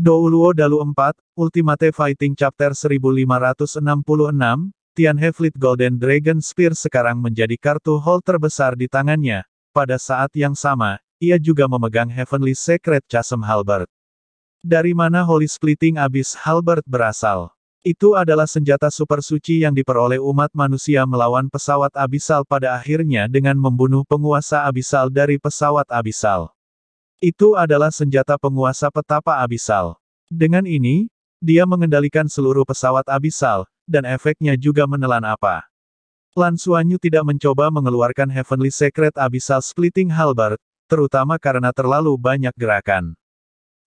Douluo Dalu 4, Ultimate Fighting Chapter 1566, Tian Heflit Golden Dragon Spear sekarang menjadi kartu hold terbesar di tangannya. Pada saat yang sama, ia juga memegang Heavenly Secret Chasm Halbert. Dari mana Holy Splitting Abyss Halbert berasal? Itu adalah senjata super suci yang diperoleh umat manusia melawan pesawat abisal pada akhirnya dengan membunuh penguasa abisal dari pesawat abisal. Itu adalah senjata penguasa petapa abisal. Dengan ini, dia mengendalikan seluruh pesawat abisal, dan efeknya juga menelan apa. Lan Suanyu tidak mencoba mengeluarkan Heavenly Secret Abyssal Splitting Halberd, terutama karena terlalu banyak gerakan.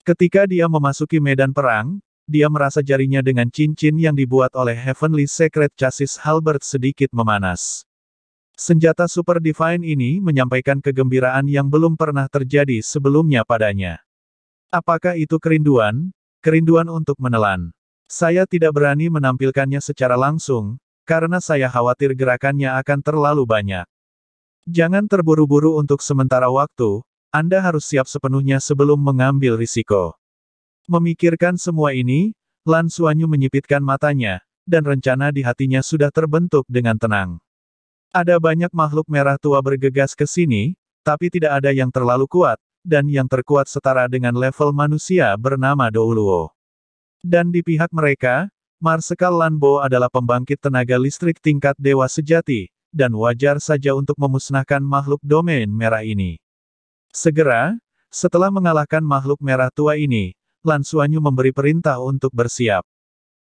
Ketika dia memasuki medan perang, dia merasa jarinya dengan cincin yang dibuat oleh Heavenly Secret Chassis Halberd sedikit memanas. Senjata Super Divine ini menyampaikan kegembiraan yang belum pernah terjadi sebelumnya padanya. Apakah itu kerinduan, Kerinduan untuk menelan. Saya tidak berani menampilkannya secara langsung, karena saya khawatir gerakannya akan terlalu banyak. Jangan terburu-buru untuk sementara waktu, Anda harus siap sepenuhnya sebelum mengambil risiko. Memikirkan semua ini, Lan Suanyu menyipitkan matanya, dan rencana di hatinya sudah terbentuk dengan tenang. Ada banyak makhluk merah tua bergegas ke sini, tapi tidak ada yang terlalu kuat, dan yang terkuat setara dengan level manusia bernama Douluo. Dan di pihak mereka, Marsekal Lanbo adalah pembangkit tenaga listrik tingkat dewa sejati, dan wajar saja untuk memusnahkan makhluk domain merah ini. Segera, setelah mengalahkan makhluk merah tua ini, Lansuanyu memberi perintah untuk bersiap.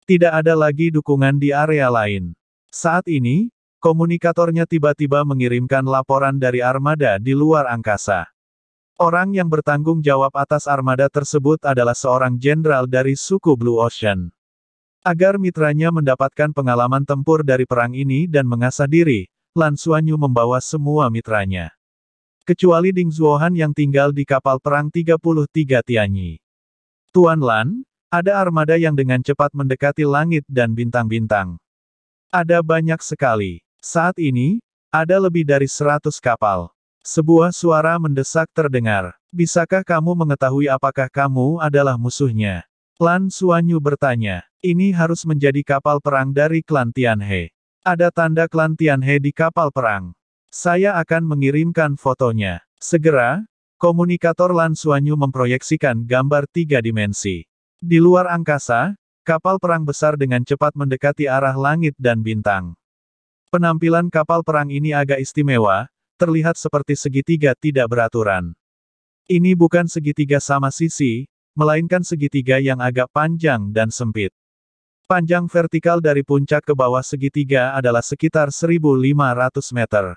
Tidak ada lagi dukungan di area lain. Saat ini, komunikatornya tiba-tiba mengirimkan laporan dari armada di luar angkasa. Orang yang bertanggung jawab atas armada tersebut adalah seorang jenderal dari suku Blue Ocean. Agar mitranya mendapatkan pengalaman tempur dari perang ini dan mengasah diri, Lan Suanyu membawa semua mitranya. Kecuali Ding Zhuohan yang tinggal di kapal perang 33 Tianyi. Tuan Lan, ada armada yang dengan cepat mendekati langit dan bintang-bintang. Ada banyak sekali. Saat ini, ada lebih dari 100 kapal. Sebuah suara mendesak terdengar. Bisakah kamu mengetahui apakah kamu adalah musuhnya? Lan Suanyu bertanya. Ini harus menjadi kapal perang dari klan Tianhe. Ada tanda klan Tianhe di kapal perang. Saya akan mengirimkan fotonya. Segera, komunikator Lan Suanyu memproyeksikan gambar tiga dimensi. Di luar angkasa, kapal perang besar dengan cepat mendekati arah langit dan bintang. Penampilan kapal perang ini agak istimewa, terlihat seperti segitiga tidak beraturan. Ini bukan segitiga sama sisi, melainkan segitiga yang agak panjang dan sempit. Panjang vertikal dari puncak ke bawah segitiga adalah sekitar 1.500 meter.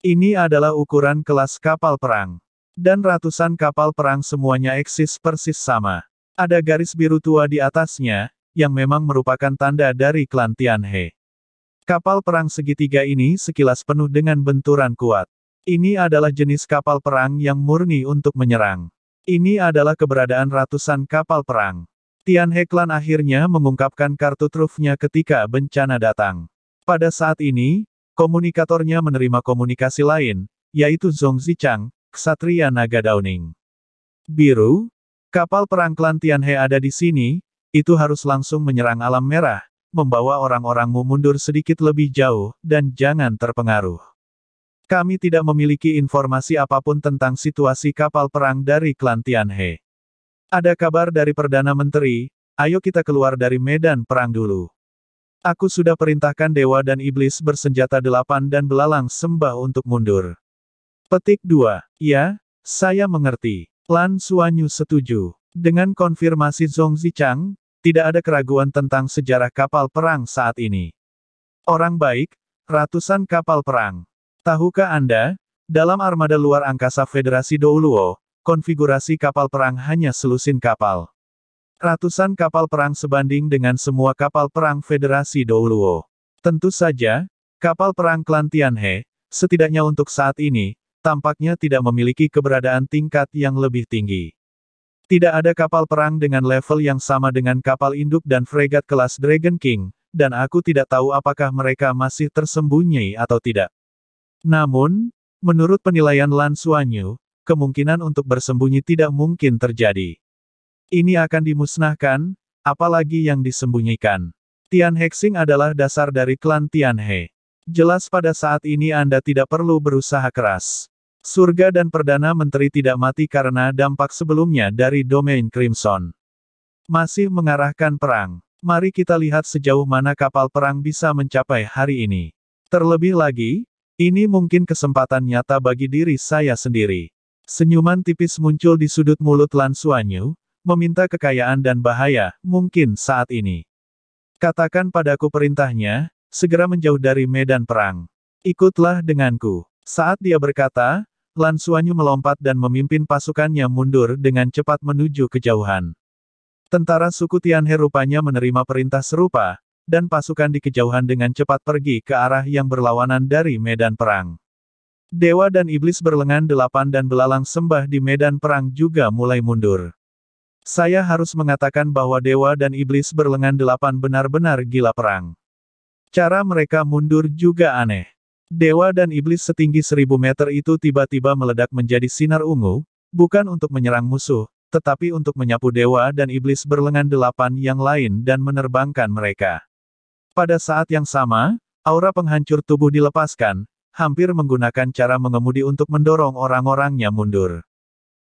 Ini adalah ukuran kelas kapal perang. Dan ratusan kapal perang semuanya eksis persis sama. Ada garis biru tua di atasnya, yang memang merupakan tanda dari klan Tianhe. Kapal perang segitiga ini sekilas penuh dengan benturan kuat. Ini adalah jenis kapal perang yang murni untuk menyerang. Ini adalah keberadaan ratusan kapal perang. Tian Heklan akhirnya mengungkapkan kartu trufnya ketika bencana datang. Pada saat ini, komunikatornya menerima komunikasi lain, yaitu Zhong Zichang, Ksatria Naga Downing. Biru, kapal perang klan He ada di sini, itu harus langsung menyerang alam merah, membawa orang-orangmu mundur sedikit lebih jauh, dan jangan terpengaruh. Kami tidak memiliki informasi apapun tentang situasi kapal perang dari klan Tianhe. Ada kabar dari Perdana Menteri, ayo kita keluar dari medan perang dulu. Aku sudah perintahkan dewa dan iblis bersenjata delapan dan belalang sembah untuk mundur. Petik 2. Ya, saya mengerti. Lan Suanyu setuju. Dengan konfirmasi Zhong Zichang, tidak ada keraguan tentang sejarah kapal perang saat ini. Orang baik, ratusan kapal perang. Tahukah Anda, dalam armada luar angkasa Federasi Douluo, konfigurasi kapal perang hanya selusin kapal. Ratusan kapal perang sebanding dengan semua kapal perang Federasi Douluo. Tentu saja, kapal perang klan Tianhe, setidaknya untuk saat ini, tampaknya tidak memiliki keberadaan tingkat yang lebih tinggi. Tidak ada kapal perang dengan level yang sama dengan kapal induk dan fregat kelas Dragon King, dan aku tidak tahu apakah mereka masih tersembunyi atau tidak. Namun, menurut penilaian Lan Suanyu, kemungkinan untuk bersembunyi tidak mungkin terjadi. Ini akan dimusnahkan, apalagi yang disembunyikan. Tian Hexing adalah dasar dari klan Tian He. Jelas pada saat ini Anda tidak perlu berusaha keras. Surga dan Perdana Menteri tidak mati karena dampak sebelumnya dari domain Crimson. Masih mengarahkan perang. Mari kita lihat sejauh mana kapal perang bisa mencapai hari ini. Terlebih lagi, ini mungkin kesempatan nyata bagi diri saya sendiri. Senyuman tipis muncul di sudut mulut Lan Suanyu, meminta kekayaan dan bahaya, mungkin saat ini. Katakan padaku perintahnya, segera menjauh dari medan perang. Ikutlah denganku. Saat dia berkata, Lan Suanyu melompat dan memimpin pasukannya mundur dengan cepat menuju kejauhan. Tentara suku Tianhe rupanya menerima perintah serupa, dan pasukan di kejauhan dengan cepat pergi ke arah yang berlawanan dari medan perang. Dewa dan iblis berlengan delapan dan belalang sembah di medan perang juga mulai mundur. Saya harus mengatakan bahwa dewa dan iblis berlengan delapan benar-benar gila perang. Cara mereka mundur juga aneh. Dewa dan iblis setinggi seribu meter itu tiba-tiba meledak menjadi sinar ungu, bukan untuk menyerang musuh, tetapi untuk menyapu dewa dan iblis berlengan delapan yang lain dan menerbangkan mereka. Pada saat yang sama, aura penghancur tubuh dilepaskan, hampir menggunakan cara mengemudi untuk mendorong orang-orangnya mundur.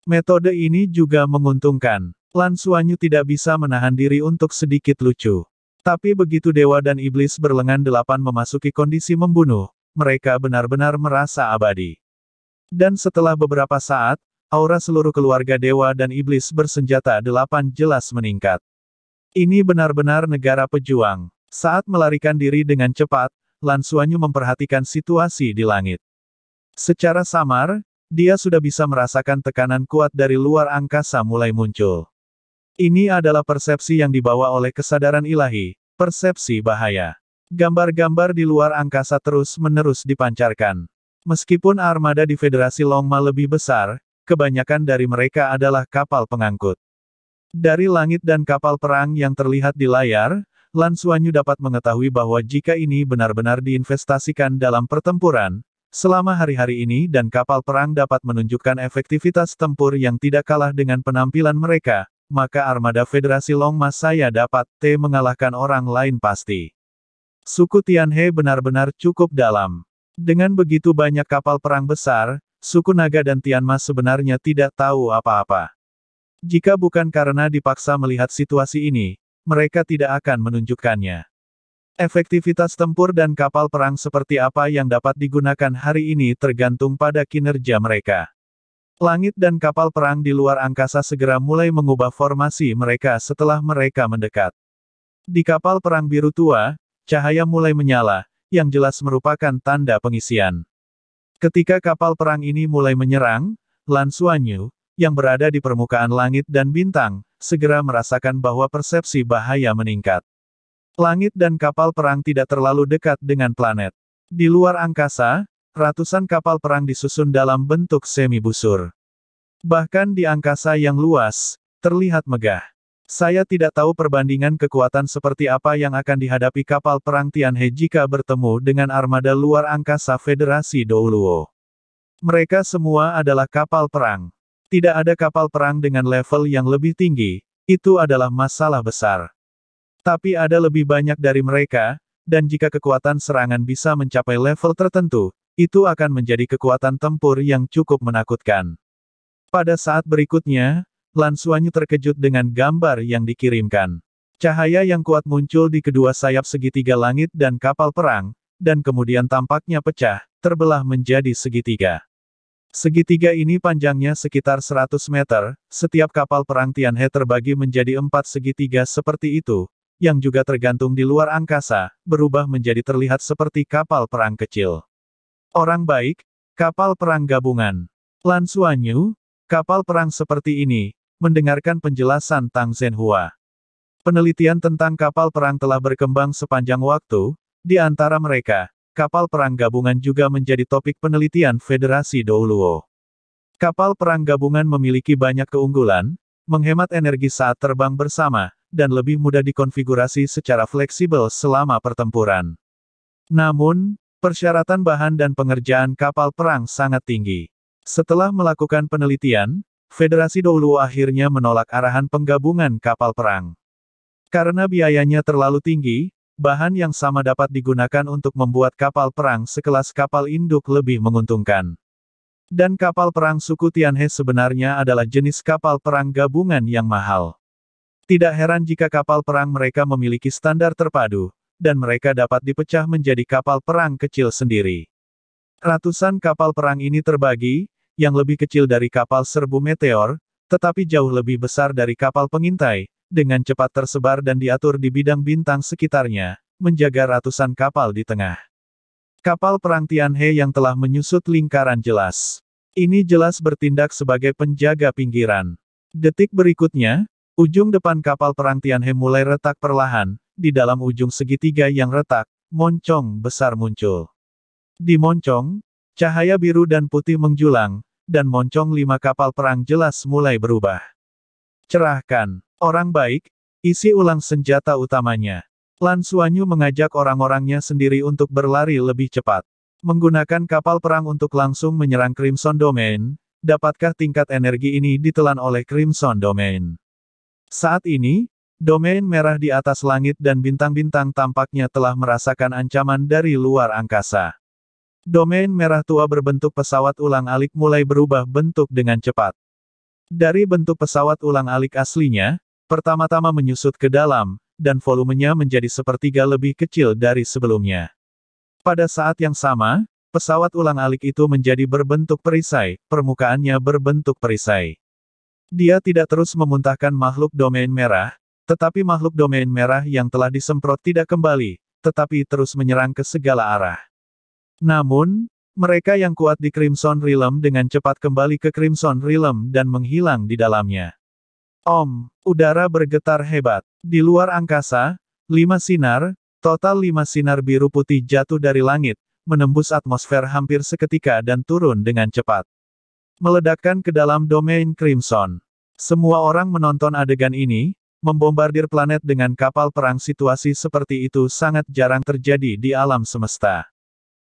Metode ini juga menguntungkan. Lan Suanyu tidak bisa menahan diri untuk sedikit lucu. Tapi begitu dewa dan iblis berlengan delapan memasuki kondisi membunuh, mereka benar-benar merasa abadi. Dan setelah beberapa saat, aura seluruh keluarga dewa dan iblis bersenjata delapan jelas meningkat. Ini benar-benar negara pejuang. Saat melarikan diri dengan cepat, Lansuanyu memperhatikan situasi di langit. Secara samar, dia sudah bisa merasakan tekanan kuat dari luar angkasa mulai muncul. Ini adalah persepsi yang dibawa oleh kesadaran ilahi, persepsi bahaya. Gambar-gambar di luar angkasa terus-menerus dipancarkan. Meskipun armada di Federasi Longma lebih besar, kebanyakan dari mereka adalah kapal pengangkut. Dari langit dan kapal perang yang terlihat di layar, Lan Suanyu dapat mengetahui bahwa jika ini benar-benar diinvestasikan dalam pertempuran, selama hari-hari ini dan kapal perang dapat menunjukkan efektivitas tempur yang tidak kalah dengan penampilan mereka, maka armada Federasi Longma saya dapat T mengalahkan orang lain pasti. Suku Tianhe benar-benar cukup dalam. Dengan begitu banyak kapal perang besar, suku Naga dan Tianma sebenarnya tidak tahu apa-apa. Jika bukan karena dipaksa melihat situasi ini, mereka tidak akan menunjukkannya. Efektivitas tempur dan kapal perang seperti apa yang dapat digunakan hari ini tergantung pada kinerja mereka. Langit dan kapal perang di luar angkasa segera mulai mengubah formasi mereka setelah mereka mendekat. Di kapal perang biru tua, Cahaya mulai menyala, yang jelas merupakan tanda pengisian. Ketika kapal perang ini mulai menyerang, Lan Suanyu, yang berada di permukaan langit dan bintang, segera merasakan bahwa persepsi bahaya meningkat. Langit dan kapal perang tidak terlalu dekat dengan planet. Di luar angkasa, ratusan kapal perang disusun dalam bentuk semi busur. Bahkan di angkasa yang luas, terlihat megah. Saya tidak tahu perbandingan kekuatan seperti apa yang akan dihadapi kapal perang Tianhe jika bertemu dengan armada luar angkasa Federasi Douluo. Mereka semua adalah kapal perang. Tidak ada kapal perang dengan level yang lebih tinggi, itu adalah masalah besar. Tapi ada lebih banyak dari mereka, dan jika kekuatan serangan bisa mencapai level tertentu, itu akan menjadi kekuatan tempur yang cukup menakutkan. Pada saat berikutnya, Lan terkejut dengan gambar yang dikirimkan. Cahaya yang kuat muncul di kedua sayap segitiga langit dan kapal perang, dan kemudian tampaknya pecah, terbelah menjadi segitiga. Segitiga ini panjangnya sekitar 100 meter, setiap kapal perang Tianhe terbagi menjadi empat segitiga seperti itu, yang juga tergantung di luar angkasa, berubah menjadi terlihat seperti kapal perang kecil. Orang baik, kapal perang gabungan. Lan Suanyu, kapal perang seperti ini, mendengarkan penjelasan Tang Zhenhua. Penelitian tentang kapal perang telah berkembang sepanjang waktu, di antara mereka, kapal perang gabungan juga menjadi topik penelitian Federasi Douluo. Kapal perang gabungan memiliki banyak keunggulan, menghemat energi saat terbang bersama, dan lebih mudah dikonfigurasi secara fleksibel selama pertempuran. Namun, persyaratan bahan dan pengerjaan kapal perang sangat tinggi. Setelah melakukan penelitian, Federasi Douluo akhirnya menolak arahan penggabungan kapal perang. Karena biayanya terlalu tinggi, bahan yang sama dapat digunakan untuk membuat kapal perang sekelas kapal induk lebih menguntungkan. Dan kapal perang suku Tianhe sebenarnya adalah jenis kapal perang gabungan yang mahal. Tidak heran jika kapal perang mereka memiliki standar terpadu, dan mereka dapat dipecah menjadi kapal perang kecil sendiri. Ratusan kapal perang ini terbagi, yang lebih kecil dari kapal serbu meteor, tetapi jauh lebih besar dari kapal pengintai, dengan cepat tersebar dan diatur di bidang bintang sekitarnya, menjaga ratusan kapal di tengah. Kapal perang Tianhe yang telah menyusut lingkaran jelas. Ini jelas bertindak sebagai penjaga pinggiran. Detik berikutnya, ujung depan kapal perang Tianhe mulai retak perlahan, di dalam ujung segitiga yang retak, moncong besar muncul. Di moncong, Cahaya biru dan putih menjulang, dan moncong lima kapal perang jelas mulai berubah. Cerahkan, orang baik, isi ulang senjata utamanya. Lan Suanyu mengajak orang-orangnya sendiri untuk berlari lebih cepat. Menggunakan kapal perang untuk langsung menyerang Crimson Domain, dapatkah tingkat energi ini ditelan oleh Crimson Domain? Saat ini, domain merah di atas langit dan bintang-bintang tampaknya telah merasakan ancaman dari luar angkasa. Domain merah tua berbentuk pesawat ulang-alik mulai berubah bentuk dengan cepat. Dari bentuk pesawat ulang-alik aslinya, pertama-tama menyusut ke dalam, dan volumenya menjadi sepertiga lebih kecil dari sebelumnya. Pada saat yang sama, pesawat ulang-alik itu menjadi berbentuk perisai, permukaannya berbentuk perisai. Dia tidak terus memuntahkan makhluk domain merah, tetapi makhluk domain merah yang telah disemprot tidak kembali, tetapi terus menyerang ke segala arah. Namun, mereka yang kuat di Crimson Realm dengan cepat kembali ke Crimson Realm dan menghilang di dalamnya. Om, udara bergetar hebat. Di luar angkasa, lima sinar, total lima sinar biru putih jatuh dari langit, menembus atmosfer hampir seketika dan turun dengan cepat. Meledakkan ke dalam domain Crimson. Semua orang menonton adegan ini, membombardir planet dengan kapal perang situasi seperti itu sangat jarang terjadi di alam semesta.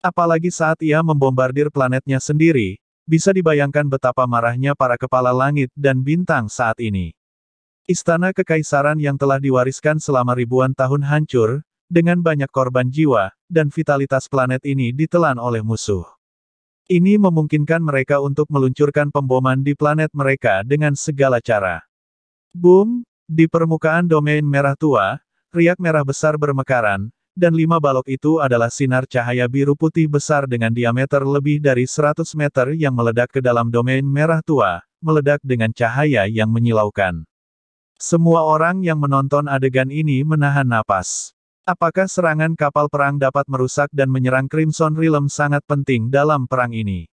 Apalagi saat ia membombardir planetnya sendiri, bisa dibayangkan betapa marahnya para kepala langit dan bintang saat ini. Istana kekaisaran yang telah diwariskan selama ribuan tahun hancur, dengan banyak korban jiwa, dan vitalitas planet ini ditelan oleh musuh. Ini memungkinkan mereka untuk meluncurkan pemboman di planet mereka dengan segala cara. Boom! Di permukaan domain merah tua, riak merah besar bermekaran, dan lima balok itu adalah sinar cahaya biru putih besar dengan diameter lebih dari 100 meter yang meledak ke dalam domain merah tua, meledak dengan cahaya yang menyilaukan. Semua orang yang menonton adegan ini menahan napas. Apakah serangan kapal perang dapat merusak dan menyerang Crimson Realm sangat penting dalam perang ini?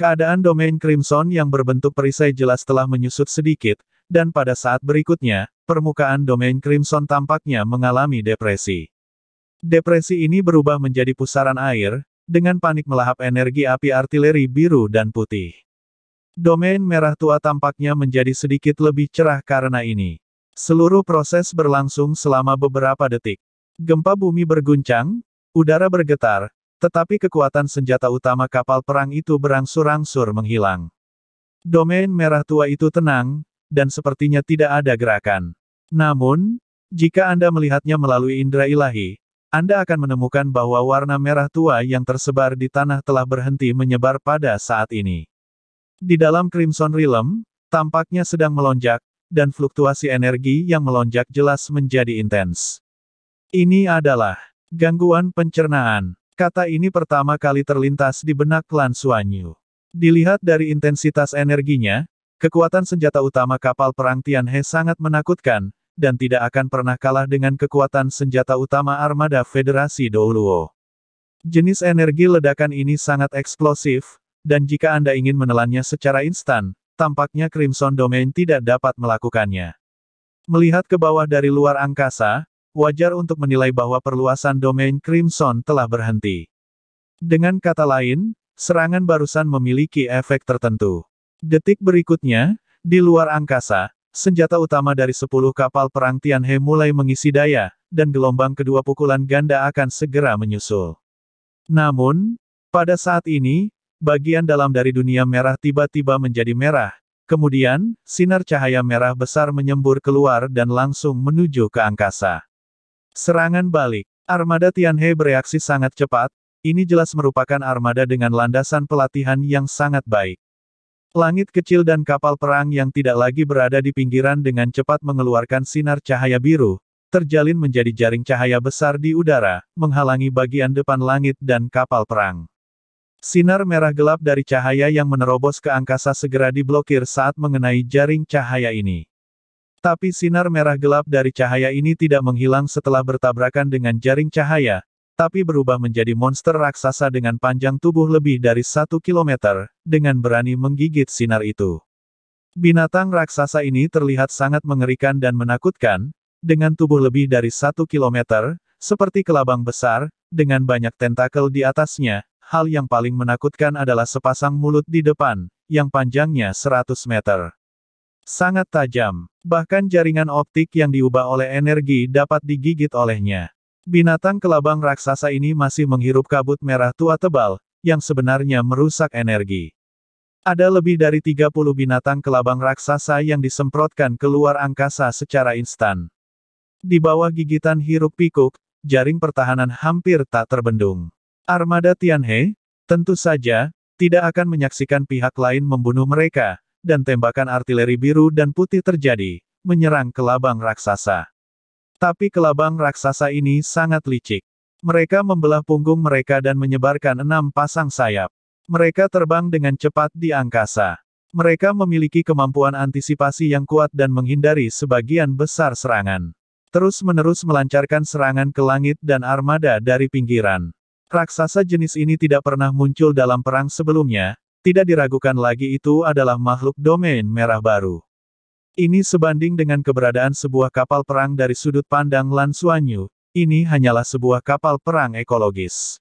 Keadaan domain Crimson yang berbentuk perisai jelas telah menyusut sedikit, dan pada saat berikutnya, permukaan domain Crimson tampaknya mengalami depresi. Depresi ini berubah menjadi pusaran air, dengan panik melahap energi api artileri biru dan putih. Domain merah tua tampaknya menjadi sedikit lebih cerah karena ini. Seluruh proses berlangsung selama beberapa detik. Gempa bumi berguncang, udara bergetar, tetapi kekuatan senjata utama kapal perang itu berangsur-angsur menghilang. Domain merah tua itu tenang, dan sepertinya tidak ada gerakan. Namun, jika Anda melihatnya melalui indera ilahi, anda akan menemukan bahwa warna merah tua yang tersebar di tanah telah berhenti menyebar pada saat ini. Di dalam Crimson Realm, tampaknya sedang melonjak, dan fluktuasi energi yang melonjak jelas menjadi intens. Ini adalah gangguan pencernaan. Kata ini pertama kali terlintas di benak klan Suanyu. Dilihat dari intensitas energinya, kekuatan senjata utama kapal perang Tianhe sangat menakutkan, dan tidak akan pernah kalah dengan kekuatan senjata utama armada Federasi Douluo. Jenis energi ledakan ini sangat eksplosif, dan jika Anda ingin menelannya secara instan, tampaknya Crimson Domain tidak dapat melakukannya. Melihat ke bawah dari luar angkasa, wajar untuk menilai bahwa perluasan domain Crimson telah berhenti. Dengan kata lain, serangan barusan memiliki efek tertentu. Detik berikutnya, di luar angkasa, Senjata utama dari sepuluh kapal perang Tianhe mulai mengisi daya, dan gelombang kedua pukulan ganda akan segera menyusul. Namun, pada saat ini, bagian dalam dari dunia merah tiba-tiba menjadi merah, kemudian, sinar cahaya merah besar menyembur keluar dan langsung menuju ke angkasa. Serangan balik, armada Tianhe bereaksi sangat cepat, ini jelas merupakan armada dengan landasan pelatihan yang sangat baik. Langit kecil dan kapal perang yang tidak lagi berada di pinggiran dengan cepat mengeluarkan sinar cahaya biru, terjalin menjadi jaring cahaya besar di udara, menghalangi bagian depan langit dan kapal perang. Sinar merah gelap dari cahaya yang menerobos ke angkasa segera diblokir saat mengenai jaring cahaya ini. Tapi sinar merah gelap dari cahaya ini tidak menghilang setelah bertabrakan dengan jaring cahaya, tapi berubah menjadi monster raksasa dengan panjang tubuh lebih dari satu kilometer, dengan berani menggigit sinar itu. Binatang raksasa ini terlihat sangat mengerikan dan menakutkan, dengan tubuh lebih dari satu kilometer, seperti kelabang besar, dengan banyak tentakel di atasnya, hal yang paling menakutkan adalah sepasang mulut di depan, yang panjangnya 100 meter. Sangat tajam, bahkan jaringan optik yang diubah oleh energi dapat digigit olehnya. Binatang kelabang raksasa ini masih menghirup kabut merah tua tebal, yang sebenarnya merusak energi. Ada lebih dari 30 binatang kelabang raksasa yang disemprotkan keluar angkasa secara instan. Di bawah gigitan hiruk pikuk, jaring pertahanan hampir tak terbendung. Armada Tianhe, tentu saja, tidak akan menyaksikan pihak lain membunuh mereka, dan tembakan artileri biru dan putih terjadi, menyerang kelabang raksasa. Tapi kelabang raksasa ini sangat licik. Mereka membelah punggung mereka dan menyebarkan enam pasang sayap. Mereka terbang dengan cepat di angkasa. Mereka memiliki kemampuan antisipasi yang kuat dan menghindari sebagian besar serangan. Terus-menerus melancarkan serangan ke langit dan armada dari pinggiran. Raksasa jenis ini tidak pernah muncul dalam perang sebelumnya, tidak diragukan lagi itu adalah makhluk domain merah baru. Ini sebanding dengan keberadaan sebuah kapal perang dari sudut pandang Lan Suanyu, ini hanyalah sebuah kapal perang ekologis.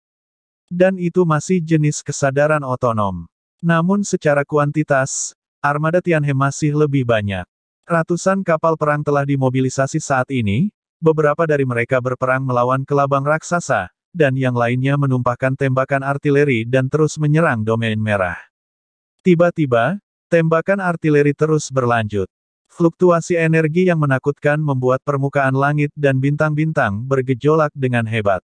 Dan itu masih jenis kesadaran otonom. Namun secara kuantitas, armada Tianhe masih lebih banyak. Ratusan kapal perang telah dimobilisasi saat ini, beberapa dari mereka berperang melawan kelabang raksasa, dan yang lainnya menumpahkan tembakan artileri dan terus menyerang domain merah. Tiba-tiba, tembakan artileri terus berlanjut. Fluktuasi energi yang menakutkan membuat permukaan langit dan bintang-bintang bergejolak dengan hebat.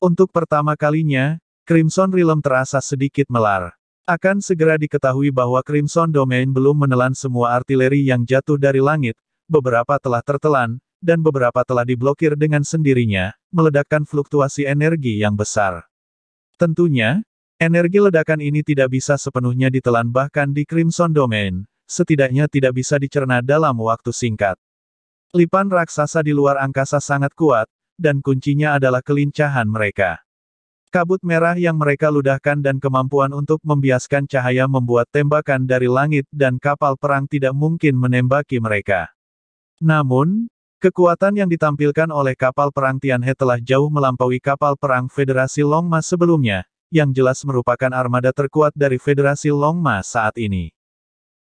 Untuk pertama kalinya, Crimson Realm terasa sedikit melar. Akan segera diketahui bahwa Crimson Domain belum menelan semua artileri yang jatuh dari langit, beberapa telah tertelan, dan beberapa telah diblokir dengan sendirinya, meledakkan fluktuasi energi yang besar. Tentunya, energi ledakan ini tidak bisa sepenuhnya ditelan bahkan di Crimson Domain, setidaknya tidak bisa dicerna dalam waktu singkat. Lipan raksasa di luar angkasa sangat kuat, dan kuncinya adalah kelincahan mereka. Kabut merah yang mereka ludahkan dan kemampuan untuk membiaskan cahaya membuat tembakan dari langit dan kapal perang tidak mungkin menembaki mereka. Namun, kekuatan yang ditampilkan oleh kapal perang Tianhe telah jauh melampaui kapal perang Federasi Longma sebelumnya, yang jelas merupakan armada terkuat dari Federasi Longma saat ini.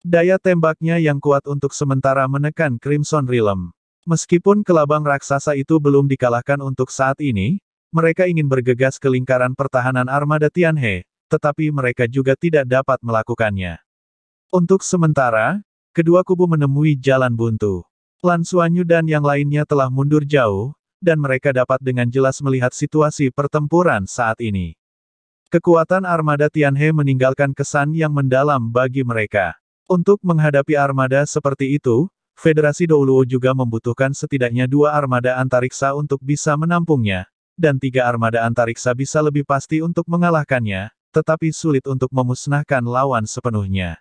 Daya tembaknya yang kuat untuk sementara menekan Crimson Realm. Meskipun kelabang raksasa itu belum dikalahkan untuk saat ini, mereka ingin bergegas ke lingkaran pertahanan armada Tianhe, tetapi mereka juga tidak dapat melakukannya. Untuk sementara, kedua kubu menemui jalan buntu. Lan Suanyu dan yang lainnya telah mundur jauh, dan mereka dapat dengan jelas melihat situasi pertempuran saat ini. Kekuatan armada Tianhe meninggalkan kesan yang mendalam bagi mereka. Untuk menghadapi armada seperti itu, Federasi Douluo juga membutuhkan setidaknya dua armada antariksa untuk bisa menampungnya, dan tiga armada antariksa bisa lebih pasti untuk mengalahkannya, tetapi sulit untuk memusnahkan lawan sepenuhnya.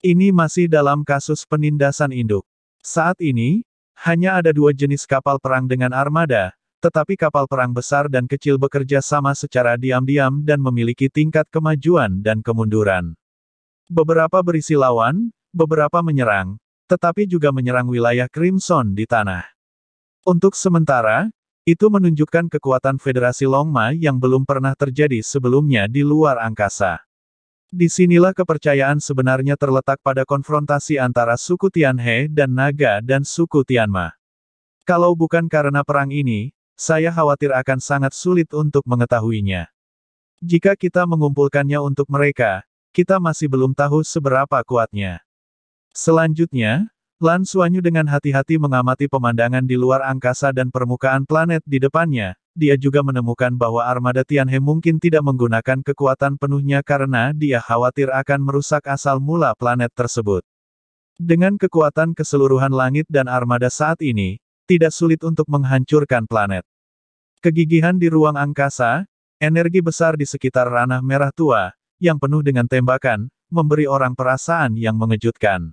Ini masih dalam kasus penindasan induk. Saat ini, hanya ada dua jenis kapal perang dengan armada, tetapi kapal perang besar dan kecil bekerja sama secara diam-diam dan memiliki tingkat kemajuan dan kemunduran. Beberapa berisi lawan, beberapa menyerang, tetapi juga menyerang wilayah Crimson di tanah. Untuk sementara, itu menunjukkan kekuatan Federasi Longma yang belum pernah terjadi sebelumnya di luar angkasa. Disinilah kepercayaan sebenarnya terletak pada konfrontasi antara suku Tianhe dan Naga dan suku Tianma. Kalau bukan karena perang ini, saya khawatir akan sangat sulit untuk mengetahuinya. Jika kita mengumpulkannya untuk mereka, kita masih belum tahu seberapa kuatnya. Selanjutnya, Lan Suanyu dengan hati-hati mengamati pemandangan di luar angkasa dan permukaan planet di depannya, dia juga menemukan bahwa armada Tianhe mungkin tidak menggunakan kekuatan penuhnya karena dia khawatir akan merusak asal mula planet tersebut. Dengan kekuatan keseluruhan langit dan armada saat ini, tidak sulit untuk menghancurkan planet. Kegigihan di ruang angkasa, energi besar di sekitar ranah merah tua, yang penuh dengan tembakan, memberi orang perasaan yang mengejutkan.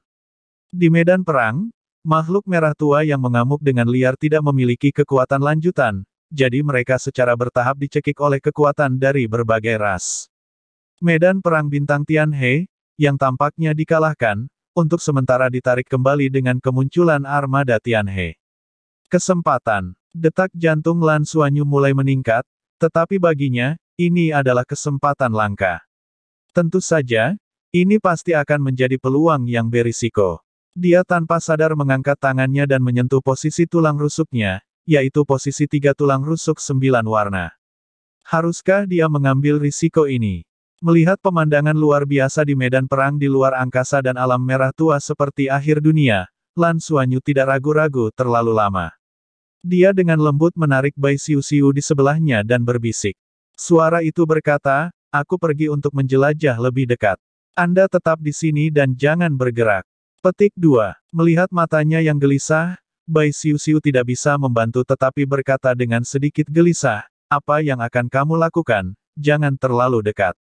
Di medan perang, makhluk merah tua yang mengamuk dengan liar tidak memiliki kekuatan lanjutan, jadi mereka secara bertahap dicekik oleh kekuatan dari berbagai ras. Medan perang bintang Tianhe, yang tampaknya dikalahkan, untuk sementara ditarik kembali dengan kemunculan armada Tianhe. Kesempatan, detak jantung Lan Suanyu mulai meningkat, tetapi baginya, ini adalah kesempatan langka. Tentu saja, ini pasti akan menjadi peluang yang berisiko. Dia tanpa sadar mengangkat tangannya dan menyentuh posisi tulang rusuknya, yaitu posisi tiga tulang rusuk sembilan warna. Haruskah dia mengambil risiko ini? Melihat pemandangan luar biasa di medan perang di luar angkasa dan alam merah tua seperti akhir dunia, Lan Suanyu tidak ragu-ragu terlalu lama. Dia dengan lembut menarik Bai Siu Siu di sebelahnya dan berbisik. Suara itu berkata, aku pergi untuk menjelajah lebih dekat. Anda tetap di sini dan jangan bergerak. Petik 2. Melihat matanya yang gelisah, Bai Siu Siu tidak bisa membantu tetapi berkata dengan sedikit gelisah, apa yang akan kamu lakukan, jangan terlalu dekat.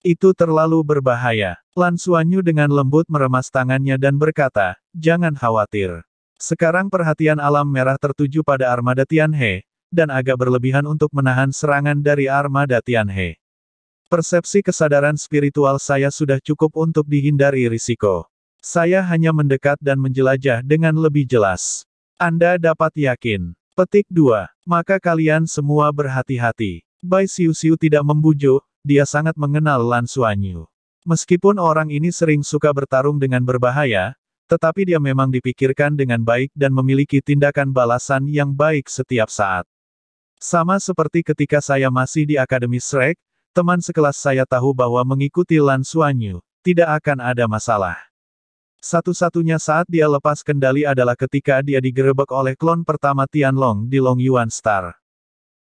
Itu terlalu berbahaya. Lan Suanyu dengan lembut meremas tangannya dan berkata, jangan khawatir. Sekarang perhatian alam merah tertuju pada armada Tianhe, dan agak berlebihan untuk menahan serangan dari armada Tianhe. Persepsi kesadaran spiritual saya sudah cukup untuk dihindari risiko. Saya hanya mendekat dan menjelajah dengan lebih jelas. Anda dapat yakin. Petik 2. Maka kalian semua berhati-hati. Bai Siu Siu tidak membujuk, dia sangat mengenal Lan Suanyu. Meskipun orang ini sering suka bertarung dengan berbahaya, tetapi dia memang dipikirkan dengan baik dan memiliki tindakan balasan yang baik setiap saat. Sama seperti ketika saya masih di Akademi Shrek, Teman sekelas saya tahu bahwa mengikuti Lan Xuanyu, tidak akan ada masalah. Satu-satunya saat dia lepas kendali adalah ketika dia digerebek oleh klon pertama Tianlong di Long Yuan Star.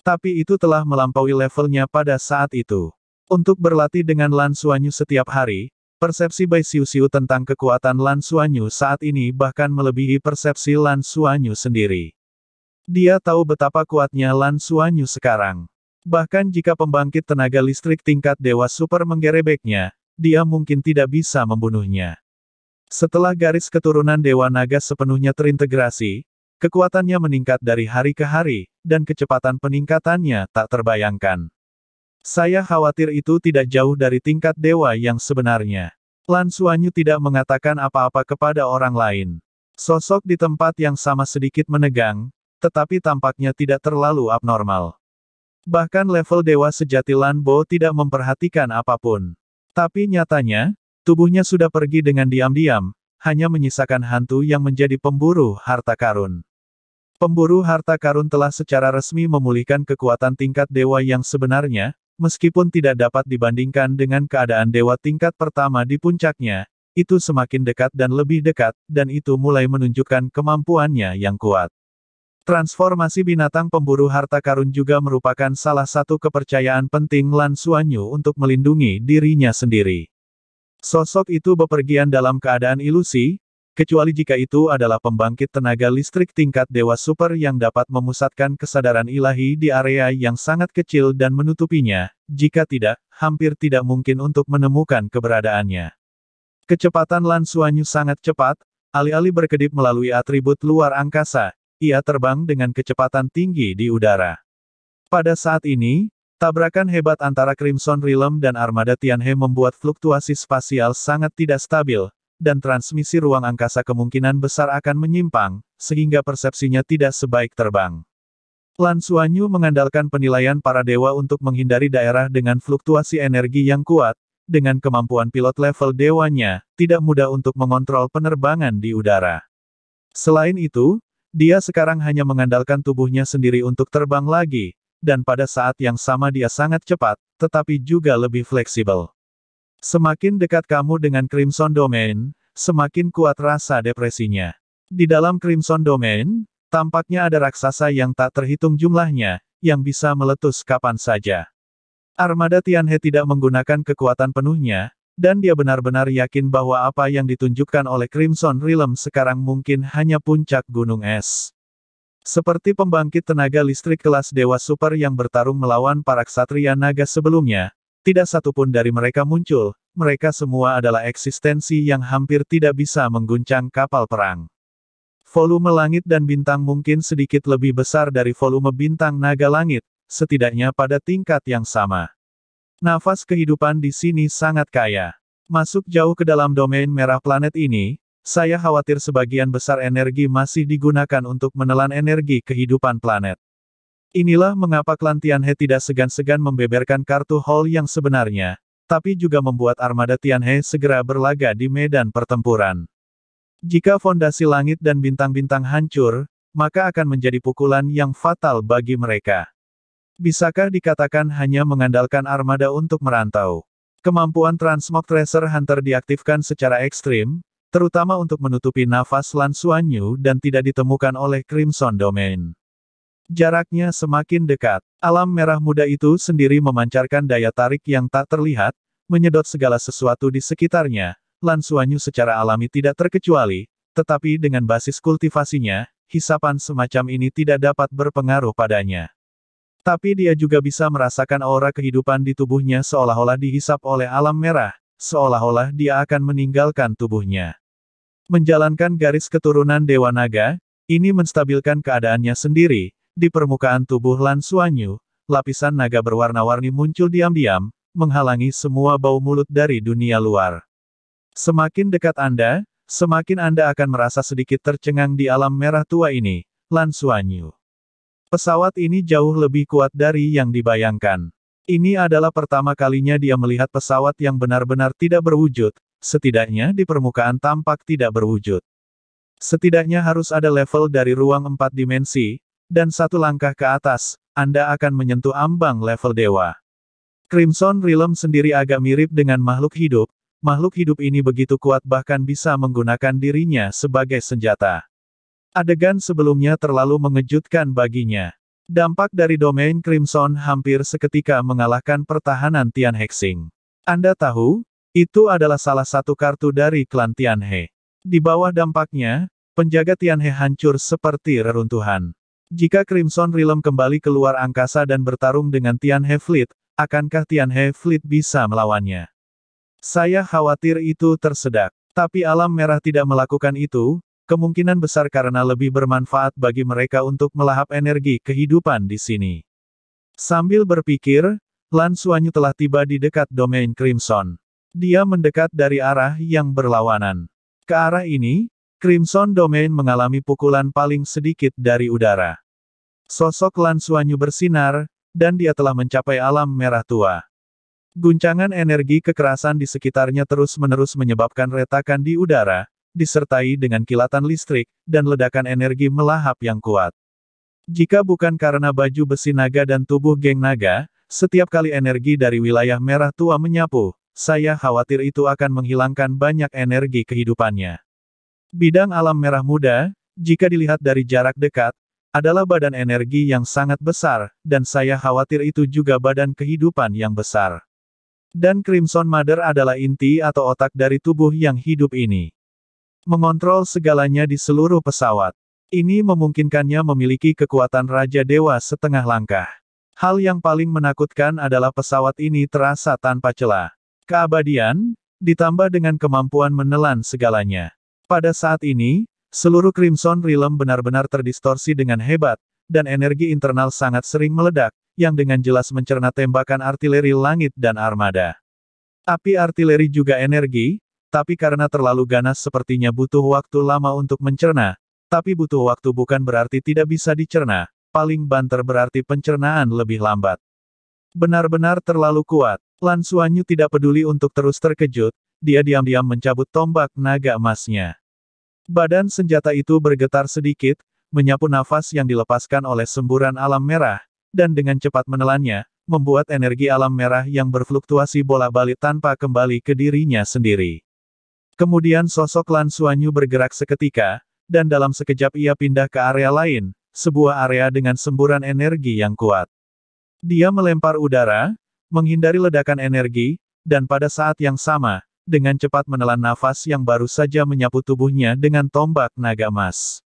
Tapi itu telah melampaui levelnya pada saat itu. Untuk berlatih dengan Lan Xuanyu setiap hari, persepsi Bai Xiu Xiu tentang kekuatan Lan Xuanyu saat ini bahkan melebihi persepsi Lan Xuanyu sendiri. Dia tahu betapa kuatnya Lan Xuanyu sekarang. Bahkan jika pembangkit tenaga listrik tingkat Dewa Super menggerebeknya, dia mungkin tidak bisa membunuhnya. Setelah garis keturunan Dewa Naga sepenuhnya terintegrasi, kekuatannya meningkat dari hari ke hari, dan kecepatan peningkatannya tak terbayangkan. Saya khawatir itu tidak jauh dari tingkat dewa yang sebenarnya. Lan Suanyu tidak mengatakan apa-apa kepada orang lain. Sosok di tempat yang sama sedikit menegang, tetapi tampaknya tidak terlalu abnormal. Bahkan level dewa sejati Lanbo tidak memperhatikan apapun. Tapi nyatanya, tubuhnya sudah pergi dengan diam-diam, hanya menyisakan hantu yang menjadi pemburu harta karun. Pemburu harta karun telah secara resmi memulihkan kekuatan tingkat dewa yang sebenarnya, meskipun tidak dapat dibandingkan dengan keadaan dewa tingkat pertama di puncaknya, itu semakin dekat dan lebih dekat, dan itu mulai menunjukkan kemampuannya yang kuat. Transformasi binatang pemburu harta karun juga merupakan salah satu kepercayaan penting Lan Suanyu untuk melindungi dirinya sendiri. Sosok itu bepergian dalam keadaan ilusi, kecuali jika itu adalah pembangkit tenaga listrik tingkat dewa super yang dapat memusatkan kesadaran ilahi di area yang sangat kecil dan menutupinya, jika tidak, hampir tidak mungkin untuk menemukan keberadaannya. Kecepatan Lan Suanyu sangat cepat, alih-alih berkedip melalui atribut luar angkasa, ia terbang dengan kecepatan tinggi di udara. Pada saat ini, tabrakan hebat antara Crimson Realm dan armada Tianhe membuat fluktuasi spasial sangat tidak stabil, dan transmisi ruang angkasa kemungkinan besar akan menyimpang, sehingga persepsinya tidak sebaik terbang. Lan Suanyu mengandalkan penilaian para dewa untuk menghindari daerah dengan fluktuasi energi yang kuat, dengan kemampuan pilot level dewanya, tidak mudah untuk mengontrol penerbangan di udara. Selain itu, dia sekarang hanya mengandalkan tubuhnya sendiri untuk terbang lagi, dan pada saat yang sama dia sangat cepat, tetapi juga lebih fleksibel. Semakin dekat kamu dengan Crimson Domain, semakin kuat rasa depresinya. Di dalam Crimson Domain, tampaknya ada raksasa yang tak terhitung jumlahnya, yang bisa meletus kapan saja. Armada Tianhe tidak menggunakan kekuatan penuhnya, dan dia benar-benar yakin bahwa apa yang ditunjukkan oleh Crimson Realm sekarang mungkin hanya puncak gunung es. Seperti pembangkit tenaga listrik kelas Dewa Super yang bertarung melawan para ksatria naga sebelumnya, tidak satupun dari mereka muncul, mereka semua adalah eksistensi yang hampir tidak bisa mengguncang kapal perang. Volume langit dan bintang mungkin sedikit lebih besar dari volume bintang naga langit, setidaknya pada tingkat yang sama. Nafas kehidupan di sini sangat kaya. Masuk jauh ke dalam domain merah planet ini, saya khawatir sebagian besar energi masih digunakan untuk menelan energi kehidupan planet. Inilah mengapa Tianhe tidak segan-segan membeberkan kartu hall yang sebenarnya, tapi juga membuat armada Tianhe segera berlaga di medan pertempuran. Jika fondasi langit dan bintang-bintang hancur, maka akan menjadi pukulan yang fatal bagi mereka. Bisakah dikatakan hanya mengandalkan armada untuk merantau? Kemampuan Transmog Tracer Hunter diaktifkan secara ekstrim, terutama untuk menutupi nafas Lan Suanyu dan tidak ditemukan oleh Crimson Domain. Jaraknya semakin dekat, alam merah muda itu sendiri memancarkan daya tarik yang tak terlihat, menyedot segala sesuatu di sekitarnya, Lan Suanyu secara alami tidak terkecuali, tetapi dengan basis kultivasinya, hisapan semacam ini tidak dapat berpengaruh padanya. Tapi dia juga bisa merasakan aura kehidupan di tubuhnya seolah-olah dihisap oleh alam merah, seolah-olah dia akan meninggalkan tubuhnya. Menjalankan garis keturunan Dewa Naga, ini menstabilkan keadaannya sendiri, di permukaan tubuh Lan Suanyu, lapisan naga berwarna-warni muncul diam-diam, menghalangi semua bau mulut dari dunia luar. Semakin dekat Anda, semakin Anda akan merasa sedikit tercengang di alam merah tua ini, Lan Suanyu. Pesawat ini jauh lebih kuat dari yang dibayangkan. Ini adalah pertama kalinya dia melihat pesawat yang benar-benar tidak berwujud, setidaknya di permukaan tampak tidak berwujud. Setidaknya harus ada level dari ruang empat dimensi, dan satu langkah ke atas, Anda akan menyentuh ambang level dewa. Crimson Realm sendiri agak mirip dengan makhluk hidup, makhluk hidup ini begitu kuat bahkan bisa menggunakan dirinya sebagai senjata. Adegan sebelumnya terlalu mengejutkan baginya. Dampak dari domain Crimson hampir seketika mengalahkan pertahanan Tian Hexing. Anda tahu, itu adalah salah satu kartu dari klan Tian He. Di bawah dampaknya, penjaga Tian He hancur seperti reruntuhan. Jika Crimson Realm kembali keluar angkasa dan bertarung dengan Tian He Fleet, akankah Tian He Fleet bisa melawannya? Saya khawatir itu tersedak. Tapi alam merah tidak melakukan itu, Kemungkinan besar karena lebih bermanfaat bagi mereka untuk melahap energi kehidupan di sini. Sambil berpikir, Lan Suanyu telah tiba di dekat domain Crimson. Dia mendekat dari arah yang berlawanan. Ke arah ini, Crimson Domain mengalami pukulan paling sedikit dari udara. Sosok Lan Suanyu bersinar, dan dia telah mencapai alam merah tua. Guncangan energi kekerasan di sekitarnya terus-menerus menyebabkan retakan di udara, disertai dengan kilatan listrik, dan ledakan energi melahap yang kuat. Jika bukan karena baju besi naga dan tubuh geng naga, setiap kali energi dari wilayah merah tua menyapu, saya khawatir itu akan menghilangkan banyak energi kehidupannya. Bidang alam merah muda, jika dilihat dari jarak dekat, adalah badan energi yang sangat besar, dan saya khawatir itu juga badan kehidupan yang besar. Dan Crimson Mother adalah inti atau otak dari tubuh yang hidup ini mengontrol segalanya di seluruh pesawat. Ini memungkinkannya memiliki kekuatan Raja Dewa setengah langkah. Hal yang paling menakutkan adalah pesawat ini terasa tanpa celah. Keabadian, ditambah dengan kemampuan menelan segalanya. Pada saat ini, seluruh Crimson Realm benar-benar terdistorsi dengan hebat, dan energi internal sangat sering meledak, yang dengan jelas mencerna tembakan artileri langit dan armada. Api artileri juga energi, tapi karena terlalu ganas sepertinya butuh waktu lama untuk mencerna, tapi butuh waktu bukan berarti tidak bisa dicerna, paling banter berarti pencernaan lebih lambat. Benar-benar terlalu kuat, Lan Suanyu tidak peduli untuk terus terkejut, dia diam-diam mencabut tombak naga emasnya. Badan senjata itu bergetar sedikit, menyapu nafas yang dilepaskan oleh semburan alam merah, dan dengan cepat menelannya, membuat energi alam merah yang berfluktuasi bola-balik tanpa kembali ke dirinya sendiri. Kemudian sosok Lan Suanyu bergerak seketika, dan dalam sekejap ia pindah ke area lain, sebuah area dengan semburan energi yang kuat. Dia melempar udara, menghindari ledakan energi, dan pada saat yang sama, dengan cepat menelan nafas yang baru saja menyapu tubuhnya dengan tombak naga emas.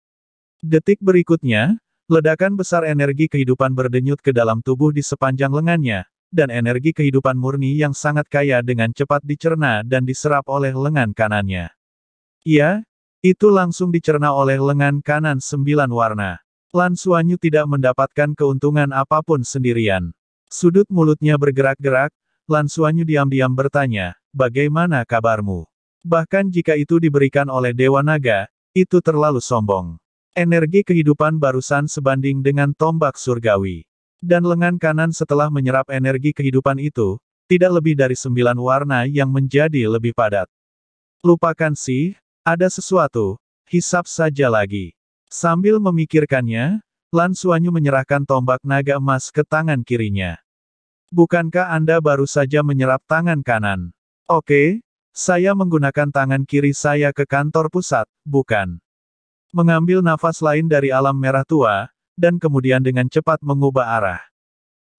Detik berikutnya, ledakan besar energi kehidupan berdenyut ke dalam tubuh di sepanjang lengannya, dan energi kehidupan murni yang sangat kaya dengan cepat dicerna dan diserap oleh lengan kanannya. Ia itu langsung dicerna oleh lengan kanan sembilan warna. Lan Suanyu tidak mendapatkan keuntungan apapun sendirian. Sudut mulutnya bergerak-gerak, Lan Suanyu diam-diam bertanya, bagaimana kabarmu? Bahkan jika itu diberikan oleh Dewa Naga, itu terlalu sombong. Energi kehidupan barusan sebanding dengan tombak surgawi. Dan lengan kanan setelah menyerap energi kehidupan itu, tidak lebih dari sembilan warna yang menjadi lebih padat. Lupakan sih, ada sesuatu, hisap saja lagi. Sambil memikirkannya, Lan Suanyu menyerahkan tombak naga emas ke tangan kirinya. Bukankah Anda baru saja menyerap tangan kanan? Oke, saya menggunakan tangan kiri saya ke kantor pusat, bukan? Mengambil nafas lain dari alam merah tua, dan kemudian dengan cepat mengubah arah.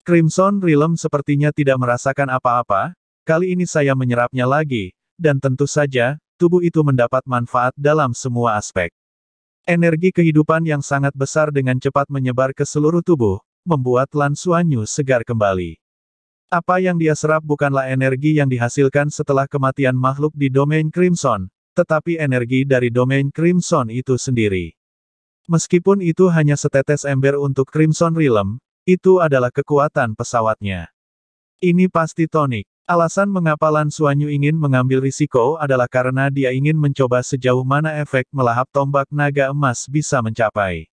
Crimson Realm sepertinya tidak merasakan apa-apa, kali ini saya menyerapnya lagi, dan tentu saja, tubuh itu mendapat manfaat dalam semua aspek. Energi kehidupan yang sangat besar dengan cepat menyebar ke seluruh tubuh, membuat Lan Suanyu segar kembali. Apa yang dia serap bukanlah energi yang dihasilkan setelah kematian makhluk di domain Crimson, tetapi energi dari domain Crimson itu sendiri. Meskipun itu hanya setetes ember untuk Crimson Realm, itu adalah kekuatan pesawatnya. Ini pasti tonik. Alasan mengapa Lan Suanyu ingin mengambil risiko adalah karena dia ingin mencoba sejauh mana efek melahap tombak naga emas bisa mencapai.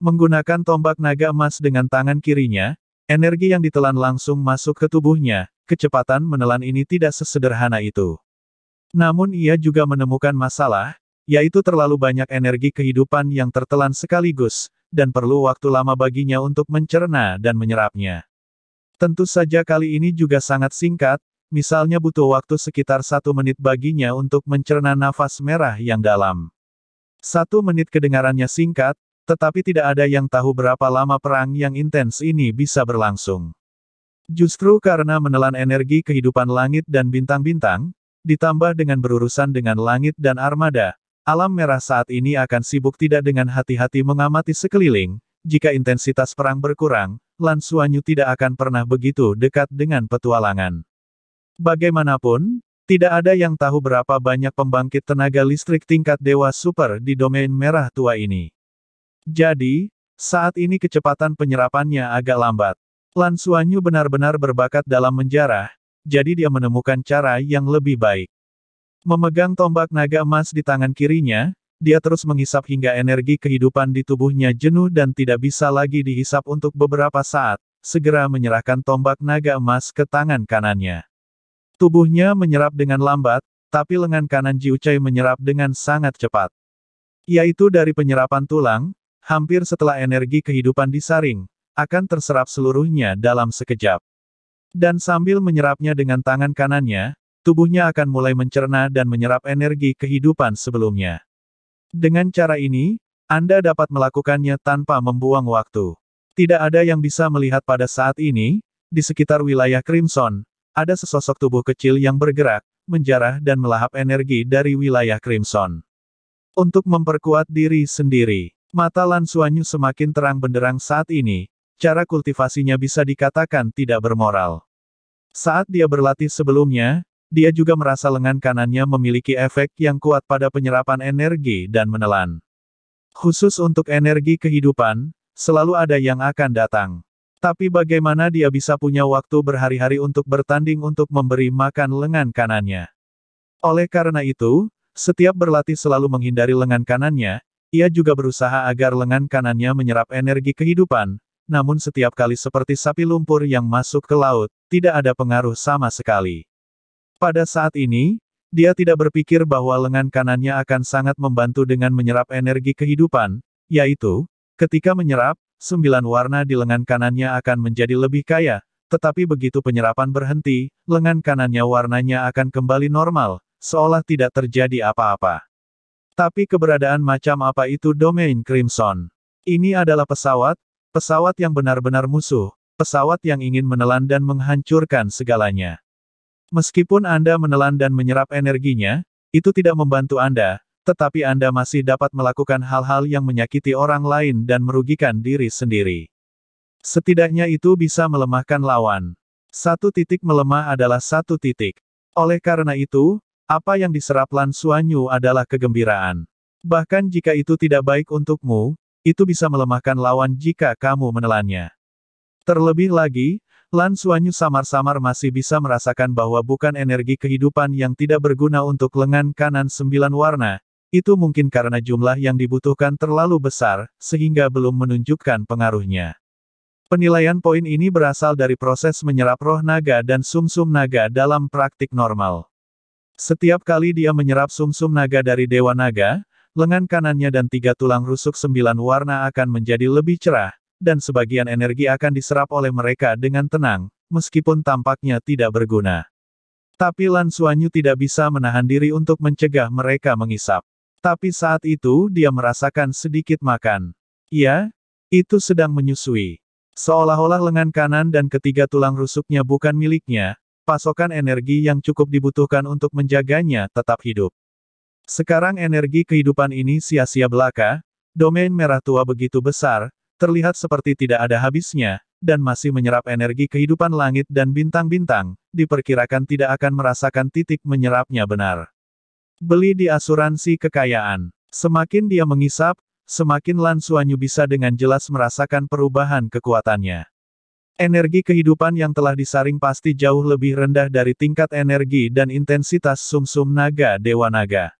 Menggunakan tombak naga emas dengan tangan kirinya, energi yang ditelan langsung masuk ke tubuhnya, kecepatan menelan ini tidak sesederhana itu. Namun ia juga menemukan masalah, yaitu terlalu banyak energi kehidupan yang tertelan sekaligus, dan perlu waktu lama baginya untuk mencerna dan menyerapnya. Tentu saja kali ini juga sangat singkat, misalnya butuh waktu sekitar satu menit baginya untuk mencerna nafas merah yang dalam. Satu menit kedengarannya singkat, tetapi tidak ada yang tahu berapa lama perang yang intens ini bisa berlangsung. Justru karena menelan energi kehidupan langit dan bintang-bintang, ditambah dengan berurusan dengan langit dan armada, Alam merah saat ini akan sibuk tidak dengan hati-hati mengamati sekeliling, jika intensitas perang berkurang, Lan Suanyu tidak akan pernah begitu dekat dengan petualangan. Bagaimanapun, tidak ada yang tahu berapa banyak pembangkit tenaga listrik tingkat dewa super di domain merah tua ini. Jadi, saat ini kecepatan penyerapannya agak lambat. Lan Suanyu benar-benar berbakat dalam menjarah, jadi dia menemukan cara yang lebih baik. Memegang tombak naga emas di tangan kirinya, dia terus menghisap hingga energi kehidupan di tubuhnya jenuh dan tidak bisa lagi dihisap untuk beberapa saat, segera menyerahkan tombak naga emas ke tangan kanannya. Tubuhnya menyerap dengan lambat, tapi lengan kanan Ucai menyerap dengan sangat cepat. Yaitu dari penyerapan tulang, hampir setelah energi kehidupan disaring, akan terserap seluruhnya dalam sekejap. Dan sambil menyerapnya dengan tangan kanannya, tubuhnya akan mulai mencerna dan menyerap energi kehidupan sebelumnya. Dengan cara ini, Anda dapat melakukannya tanpa membuang waktu. Tidak ada yang bisa melihat pada saat ini, di sekitar wilayah Crimson, ada sesosok tubuh kecil yang bergerak, menjarah dan melahap energi dari wilayah Crimson. Untuk memperkuat diri sendiri, mata Lansuanyu semakin terang benderang saat ini, cara kultivasinya bisa dikatakan tidak bermoral. Saat dia berlatih sebelumnya, dia juga merasa lengan kanannya memiliki efek yang kuat pada penyerapan energi dan menelan. Khusus untuk energi kehidupan, selalu ada yang akan datang. Tapi bagaimana dia bisa punya waktu berhari-hari untuk bertanding untuk memberi makan lengan kanannya? Oleh karena itu, setiap berlatih selalu menghindari lengan kanannya, ia juga berusaha agar lengan kanannya menyerap energi kehidupan, namun setiap kali seperti sapi lumpur yang masuk ke laut, tidak ada pengaruh sama sekali. Pada saat ini, dia tidak berpikir bahwa lengan kanannya akan sangat membantu dengan menyerap energi kehidupan, yaitu, ketika menyerap, sembilan warna di lengan kanannya akan menjadi lebih kaya, tetapi begitu penyerapan berhenti, lengan kanannya warnanya akan kembali normal, seolah tidak terjadi apa-apa. Tapi keberadaan macam apa itu domain Crimson? Ini adalah pesawat, pesawat yang benar-benar musuh, pesawat yang ingin menelan dan menghancurkan segalanya. Meskipun Anda menelan dan menyerap energinya, itu tidak membantu Anda, tetapi Anda masih dapat melakukan hal-hal yang menyakiti orang lain dan merugikan diri sendiri. Setidaknya itu bisa melemahkan lawan. Satu titik melemah adalah satu titik. Oleh karena itu, apa yang diserap Lan Suanyu adalah kegembiraan. Bahkan jika itu tidak baik untukmu, itu bisa melemahkan lawan jika kamu menelannya. Terlebih lagi, Lan Suanyu samar-samar masih bisa merasakan bahwa bukan energi kehidupan yang tidak berguna untuk lengan kanan sembilan warna, itu mungkin karena jumlah yang dibutuhkan terlalu besar, sehingga belum menunjukkan pengaruhnya. Penilaian poin ini berasal dari proses menyerap roh naga dan sumsum -sum naga dalam praktik normal. Setiap kali dia menyerap sumsum -sum naga dari Dewa Naga, lengan kanannya dan tiga tulang rusuk sembilan warna akan menjadi lebih cerah, dan sebagian energi akan diserap oleh mereka dengan tenang, meskipun tampaknya tidak berguna. Tapi Lan Suanyu tidak bisa menahan diri untuk mencegah mereka mengisap. Tapi saat itu dia merasakan sedikit makan. Ya, itu sedang menyusui. Seolah-olah lengan kanan dan ketiga tulang rusuknya bukan miliknya, pasokan energi yang cukup dibutuhkan untuk menjaganya tetap hidup. Sekarang energi kehidupan ini sia-sia belaka, domain merah tua begitu besar, terlihat seperti tidak ada habisnya, dan masih menyerap energi kehidupan langit dan bintang-bintang, diperkirakan tidak akan merasakan titik menyerapnya benar. Beli di asuransi kekayaan. Semakin dia mengisap, semakin Lan bisa dengan jelas merasakan perubahan kekuatannya. Energi kehidupan yang telah disaring pasti jauh lebih rendah dari tingkat energi dan intensitas sumsum -sum naga Dewa Naga.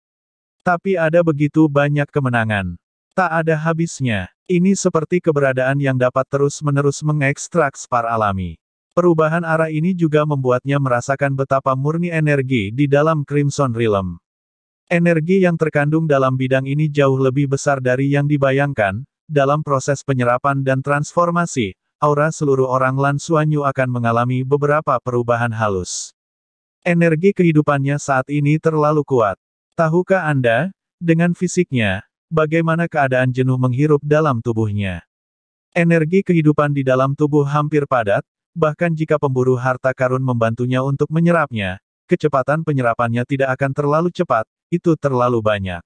Tapi ada begitu banyak kemenangan. Tak ada habisnya. Ini seperti keberadaan yang dapat terus-menerus mengekstrak spar alami. Perubahan arah ini juga membuatnya merasakan betapa murni energi di dalam Crimson Realm. Energi yang terkandung dalam bidang ini jauh lebih besar dari yang dibayangkan, dalam proses penyerapan dan transformasi, aura seluruh orang Lan Suanyu akan mengalami beberapa perubahan halus. Energi kehidupannya saat ini terlalu kuat. Tahukah Anda, dengan fisiknya, bagaimana keadaan jenuh menghirup dalam tubuhnya. Energi kehidupan di dalam tubuh hampir padat, bahkan jika pemburu harta karun membantunya untuk menyerapnya, kecepatan penyerapannya tidak akan terlalu cepat, itu terlalu banyak.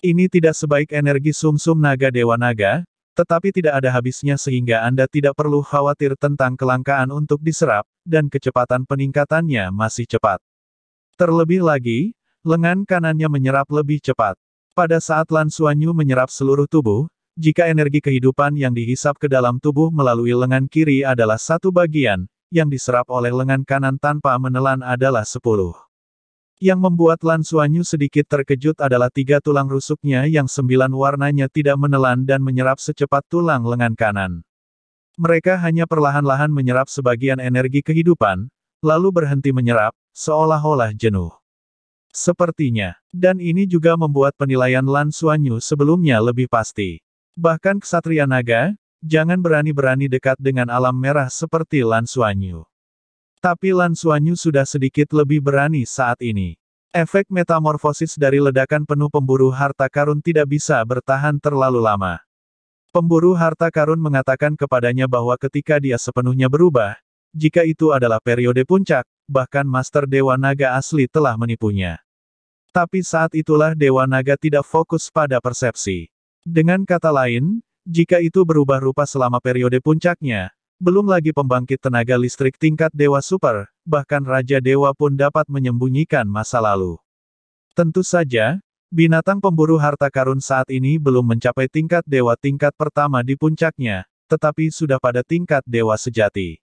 Ini tidak sebaik energi sumsum -sum naga dewa naga, tetapi tidak ada habisnya sehingga Anda tidak perlu khawatir tentang kelangkaan untuk diserap, dan kecepatan peningkatannya masih cepat. Terlebih lagi, lengan kanannya menyerap lebih cepat. Pada saat Lan Suanyu menyerap seluruh tubuh, jika energi kehidupan yang dihisap ke dalam tubuh melalui lengan kiri adalah satu bagian, yang diserap oleh lengan kanan tanpa menelan adalah sepuluh. Yang membuat Lan Suanyu sedikit terkejut adalah tiga tulang rusuknya yang sembilan warnanya tidak menelan dan menyerap secepat tulang lengan kanan. Mereka hanya perlahan-lahan menyerap sebagian energi kehidupan, lalu berhenti menyerap, seolah-olah jenuh. Sepertinya. Dan ini juga membuat penilaian Lan Xuanyu sebelumnya lebih pasti. Bahkan ksatria naga, jangan berani-berani dekat dengan alam merah seperti Lan Xuanyu. Tapi Lan Xuanyu sudah sedikit lebih berani saat ini. Efek metamorfosis dari ledakan penuh pemburu harta karun tidak bisa bertahan terlalu lama. Pemburu harta karun mengatakan kepadanya bahwa ketika dia sepenuhnya berubah, jika itu adalah periode puncak, bahkan Master Dewa Naga asli telah menipunya. Tapi saat itulah Dewa Naga tidak fokus pada persepsi. Dengan kata lain, jika itu berubah rupa selama periode puncaknya, belum lagi pembangkit tenaga listrik tingkat Dewa Super, bahkan Raja Dewa pun dapat menyembunyikan masa lalu. Tentu saja, binatang pemburu harta karun saat ini belum mencapai tingkat Dewa tingkat pertama di puncaknya, tetapi sudah pada tingkat Dewa sejati.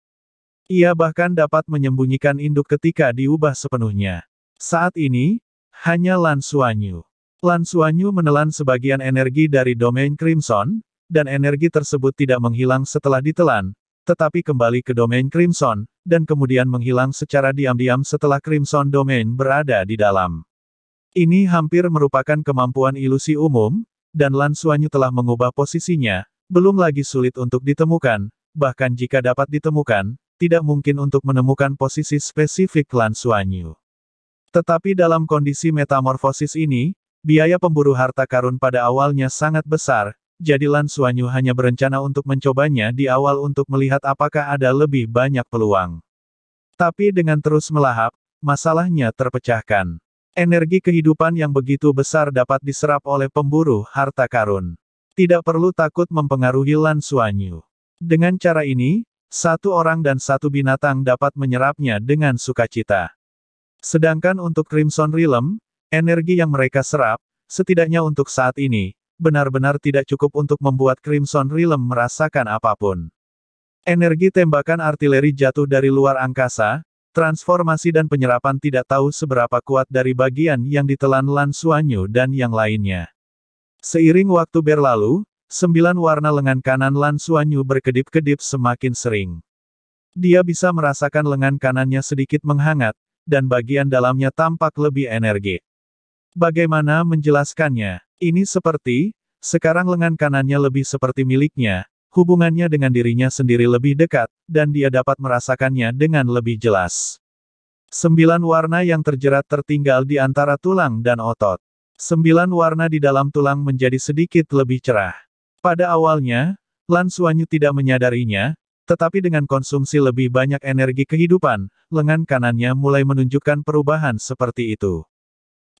Ia bahkan dapat menyembunyikan induk ketika diubah sepenuhnya. Saat ini, hanya Lan Suanyu. Lan Suanyu menelan sebagian energi dari domain Crimson, dan energi tersebut tidak menghilang setelah ditelan, tetapi kembali ke domain Crimson, dan kemudian menghilang secara diam-diam setelah Crimson Domain berada di dalam. Ini hampir merupakan kemampuan ilusi umum, dan Lan Suanyu telah mengubah posisinya, belum lagi sulit untuk ditemukan, bahkan jika dapat ditemukan, tidak mungkin untuk menemukan posisi spesifik Lan Suanyu. Tetapi dalam kondisi metamorfosis ini, biaya pemburu harta karun pada awalnya sangat besar, jadi Lan Suanyu hanya berencana untuk mencobanya di awal untuk melihat apakah ada lebih banyak peluang. Tapi dengan terus melahap, masalahnya terpecahkan. Energi kehidupan yang begitu besar dapat diserap oleh pemburu harta karun. Tidak perlu takut mempengaruhi Lan Suanyu. Dengan cara ini, satu orang dan satu binatang dapat menyerapnya dengan sukacita. Sedangkan untuk Crimson Realm, energi yang mereka serap, setidaknya untuk saat ini, benar-benar tidak cukup untuk membuat Crimson Realm merasakan apapun. Energi tembakan artileri jatuh dari luar angkasa, transformasi dan penyerapan tidak tahu seberapa kuat dari bagian yang ditelan Lan Suanyu dan yang lainnya. Seiring waktu berlalu, sembilan warna lengan kanan Lan Suanyu berkedip-kedip semakin sering. Dia bisa merasakan lengan kanannya sedikit menghangat, dan bagian dalamnya tampak lebih energi. Bagaimana menjelaskannya? Ini seperti, sekarang lengan kanannya lebih seperti miliknya, hubungannya dengan dirinya sendiri lebih dekat, dan dia dapat merasakannya dengan lebih jelas. Sembilan warna yang terjerat tertinggal di antara tulang dan otot. Sembilan warna di dalam tulang menjadi sedikit lebih cerah. Pada awalnya, Lan Suanyu tidak menyadarinya, tetapi dengan konsumsi lebih banyak energi kehidupan, lengan kanannya mulai menunjukkan perubahan seperti itu.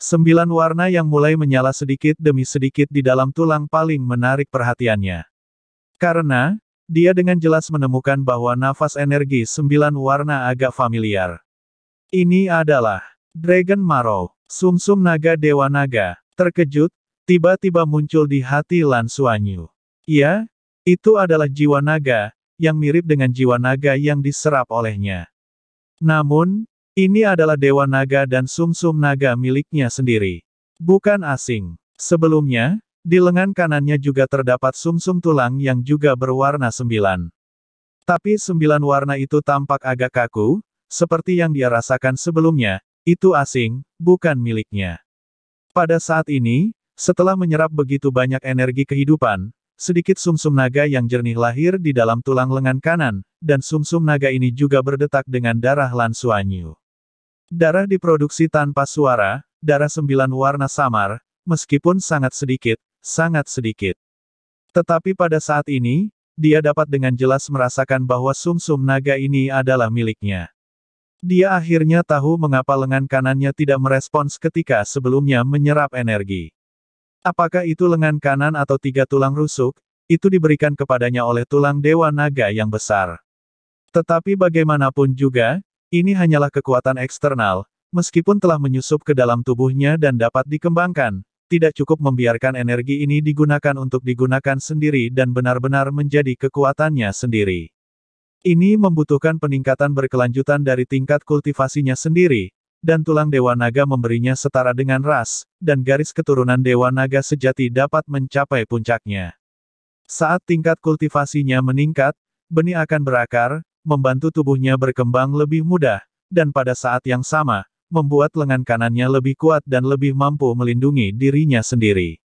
Sembilan warna yang mulai menyala sedikit demi sedikit di dalam tulang paling menarik perhatiannya. Karena, dia dengan jelas menemukan bahwa nafas energi sembilan warna agak familiar. Ini adalah Dragon Marrow, sumsum -sum naga dewa naga, terkejut, tiba-tiba muncul di hati Lan Suanyu. Ya, itu adalah jiwa naga, yang mirip dengan jiwa naga yang diserap olehnya. Namun, ini adalah Dewa Naga dan sumsum -sum naga miliknya sendiri. Bukan asing. Sebelumnya, di lengan kanannya juga terdapat sumsum -sum tulang yang juga berwarna sembilan. Tapi sembilan warna itu tampak agak kaku, seperti yang dia rasakan sebelumnya, itu asing, bukan miliknya. Pada saat ini, setelah menyerap begitu banyak energi kehidupan, sedikit sumsum -sum naga yang jernih lahir di dalam tulang lengan kanan, dan sumsum -sum naga ini juga berdetak dengan darah Lan Suanyu. Darah diproduksi tanpa suara, darah sembilan warna samar, meskipun sangat sedikit, sangat sedikit. Tetapi pada saat ini, dia dapat dengan jelas merasakan bahwa sumsum -sum naga ini adalah miliknya. Dia akhirnya tahu mengapa lengan kanannya tidak merespons ketika sebelumnya menyerap energi. Apakah itu lengan kanan atau tiga tulang rusuk, itu diberikan kepadanya oleh tulang Dewa Naga yang besar. Tetapi bagaimanapun juga, ini hanyalah kekuatan eksternal, meskipun telah menyusup ke dalam tubuhnya dan dapat dikembangkan, tidak cukup membiarkan energi ini digunakan untuk digunakan sendiri dan benar-benar menjadi kekuatannya sendiri. Ini membutuhkan peningkatan berkelanjutan dari tingkat kultivasinya sendiri, dan tulang Dewa Naga memberinya setara dengan ras, dan garis keturunan Dewa Naga sejati dapat mencapai puncaknya. Saat tingkat kultivasinya meningkat, benih akan berakar, membantu tubuhnya berkembang lebih mudah, dan pada saat yang sama, membuat lengan kanannya lebih kuat dan lebih mampu melindungi dirinya sendiri.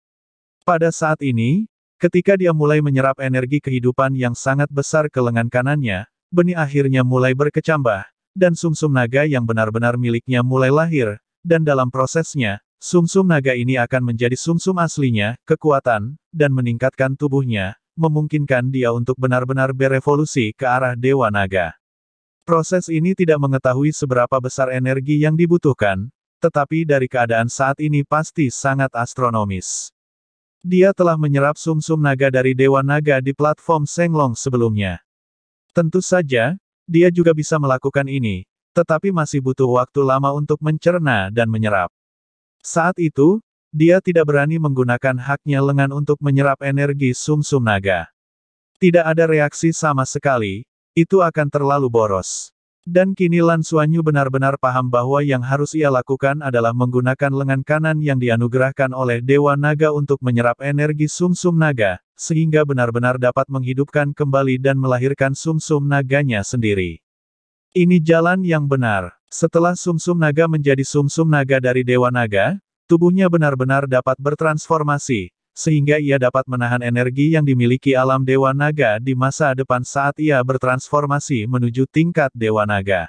Pada saat ini, ketika dia mulai menyerap energi kehidupan yang sangat besar ke lengan kanannya, benih akhirnya mulai berkecambah, dan sumsum -sum naga yang benar-benar miliknya mulai lahir, dan dalam prosesnya, sumsum -sum naga ini akan menjadi sumsum -sum aslinya, kekuatan, dan meningkatkan tubuhnya, memungkinkan dia untuk benar-benar berevolusi ke arah Dewa Naga. Proses ini tidak mengetahui seberapa besar energi yang dibutuhkan, tetapi dari keadaan saat ini pasti sangat astronomis. Dia telah menyerap sumsum -sum naga dari Dewa Naga di platform Senglong sebelumnya. Tentu saja, dia juga bisa melakukan ini, tetapi masih butuh waktu lama untuk mencerna dan menyerap. Saat itu, dia tidak berani menggunakan haknya lengan untuk menyerap energi sumsum -sum naga. Tidak ada reaksi sama sekali, itu akan terlalu boros. Dan kini Lan Suanyu benar-benar paham bahwa yang harus ia lakukan adalah menggunakan lengan kanan yang dianugerahkan oleh Dewa Naga untuk menyerap energi sumsum -sum naga, sehingga benar-benar dapat menghidupkan kembali dan melahirkan sumsum -sum naganya sendiri. Ini jalan yang benar. Setelah sumsum -sum naga menjadi sumsum naga dari Dewa Naga, tubuhnya benar-benar dapat bertransformasi, sehingga ia dapat menahan energi yang dimiliki alam Dewa Naga di masa depan saat ia bertransformasi menuju tingkat Dewa Naga.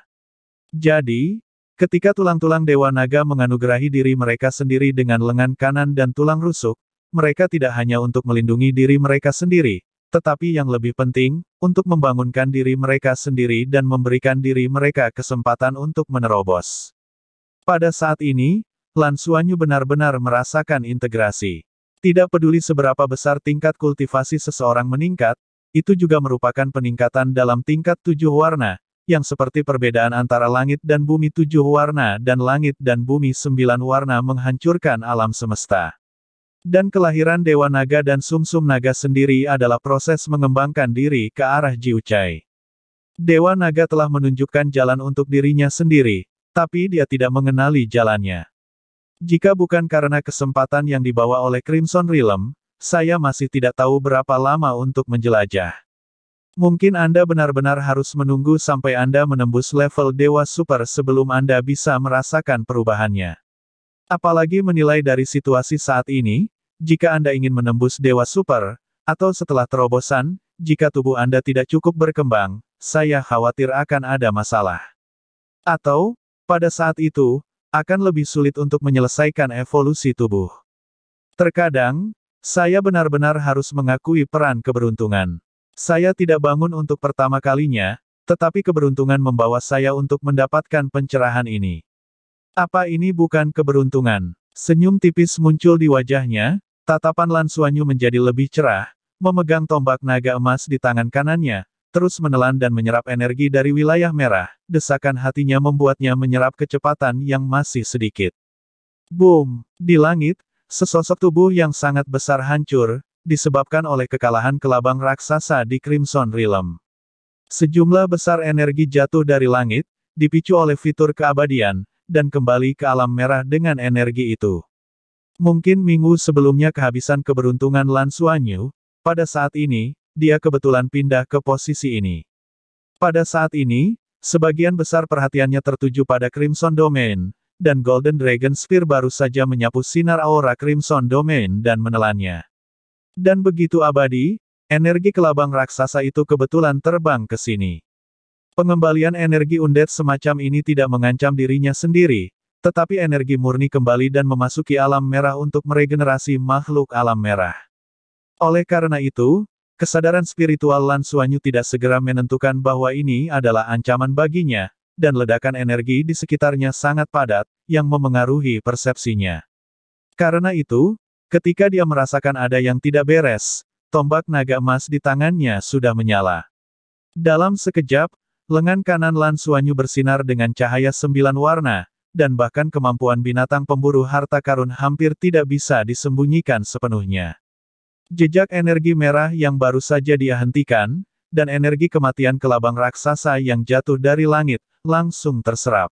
Jadi, ketika tulang-tulang Dewa Naga menganugerahi diri mereka sendiri dengan lengan kanan dan tulang rusuk, mereka tidak hanya untuk melindungi diri mereka sendiri, tetapi yang lebih penting, untuk membangunkan diri mereka sendiri dan memberikan diri mereka kesempatan untuk menerobos. Pada saat ini, Lan benar-benar merasakan integrasi. Tidak peduli seberapa besar tingkat kultivasi seseorang meningkat, itu juga merupakan peningkatan dalam tingkat tujuh warna, yang seperti perbedaan antara langit dan bumi tujuh warna dan langit dan bumi sembilan warna menghancurkan alam semesta. Dan kelahiran Dewa Naga dan Sumsum -sum Naga sendiri adalah proses mengembangkan diri ke arah Jiucai. Dewa Naga telah menunjukkan jalan untuk dirinya sendiri, tapi dia tidak mengenali jalannya. Jika bukan karena kesempatan yang dibawa oleh Crimson Realm, saya masih tidak tahu berapa lama untuk menjelajah. Mungkin Anda benar-benar harus menunggu sampai Anda menembus level Dewa Super sebelum Anda bisa merasakan perubahannya. Apalagi menilai dari situasi saat ini, jika Anda ingin menembus Dewa Super, atau setelah terobosan, jika tubuh Anda tidak cukup berkembang, saya khawatir akan ada masalah. Atau, pada saat itu, akan lebih sulit untuk menyelesaikan evolusi tubuh. Terkadang, saya benar-benar harus mengakui peran keberuntungan. Saya tidak bangun untuk pertama kalinya, tetapi keberuntungan membawa saya untuk mendapatkan pencerahan ini. Apa ini bukan keberuntungan? Senyum tipis muncul di wajahnya, tatapan Lan menjadi lebih cerah, memegang tombak naga emas di tangan kanannya, terus menelan dan menyerap energi dari wilayah merah, desakan hatinya membuatnya menyerap kecepatan yang masih sedikit. Boom! Di langit, sesosok tubuh yang sangat besar hancur, disebabkan oleh kekalahan kelabang raksasa di Crimson Realm. Sejumlah besar energi jatuh dari langit, dipicu oleh fitur keabadian, dan kembali ke alam merah dengan energi itu. Mungkin minggu sebelumnya kehabisan keberuntungan Lan Suanyu, pada saat ini, dia kebetulan pindah ke posisi ini. Pada saat ini, sebagian besar perhatiannya tertuju pada Crimson Domain, dan Golden Dragon Spear baru saja menyapu sinar aura Crimson Domain dan menelannya. Dan begitu abadi, energi kelabang raksasa itu kebetulan terbang ke sini. Pengembalian energi undead semacam ini tidak mengancam dirinya sendiri, tetapi energi murni kembali dan memasuki alam merah untuk meregenerasi makhluk alam merah. Oleh karena itu, Kesadaran spiritual Lan Suanyu tidak segera menentukan bahwa ini adalah ancaman baginya, dan ledakan energi di sekitarnya sangat padat, yang memengaruhi persepsinya. Karena itu, ketika dia merasakan ada yang tidak beres, tombak naga emas di tangannya sudah menyala. Dalam sekejap, lengan kanan Lan Suanyu bersinar dengan cahaya sembilan warna, dan bahkan kemampuan binatang pemburu harta karun hampir tidak bisa disembunyikan sepenuhnya. Jejak energi merah yang baru saja dia hentikan, dan energi kematian kelabang raksasa yang jatuh dari langit, langsung terserap.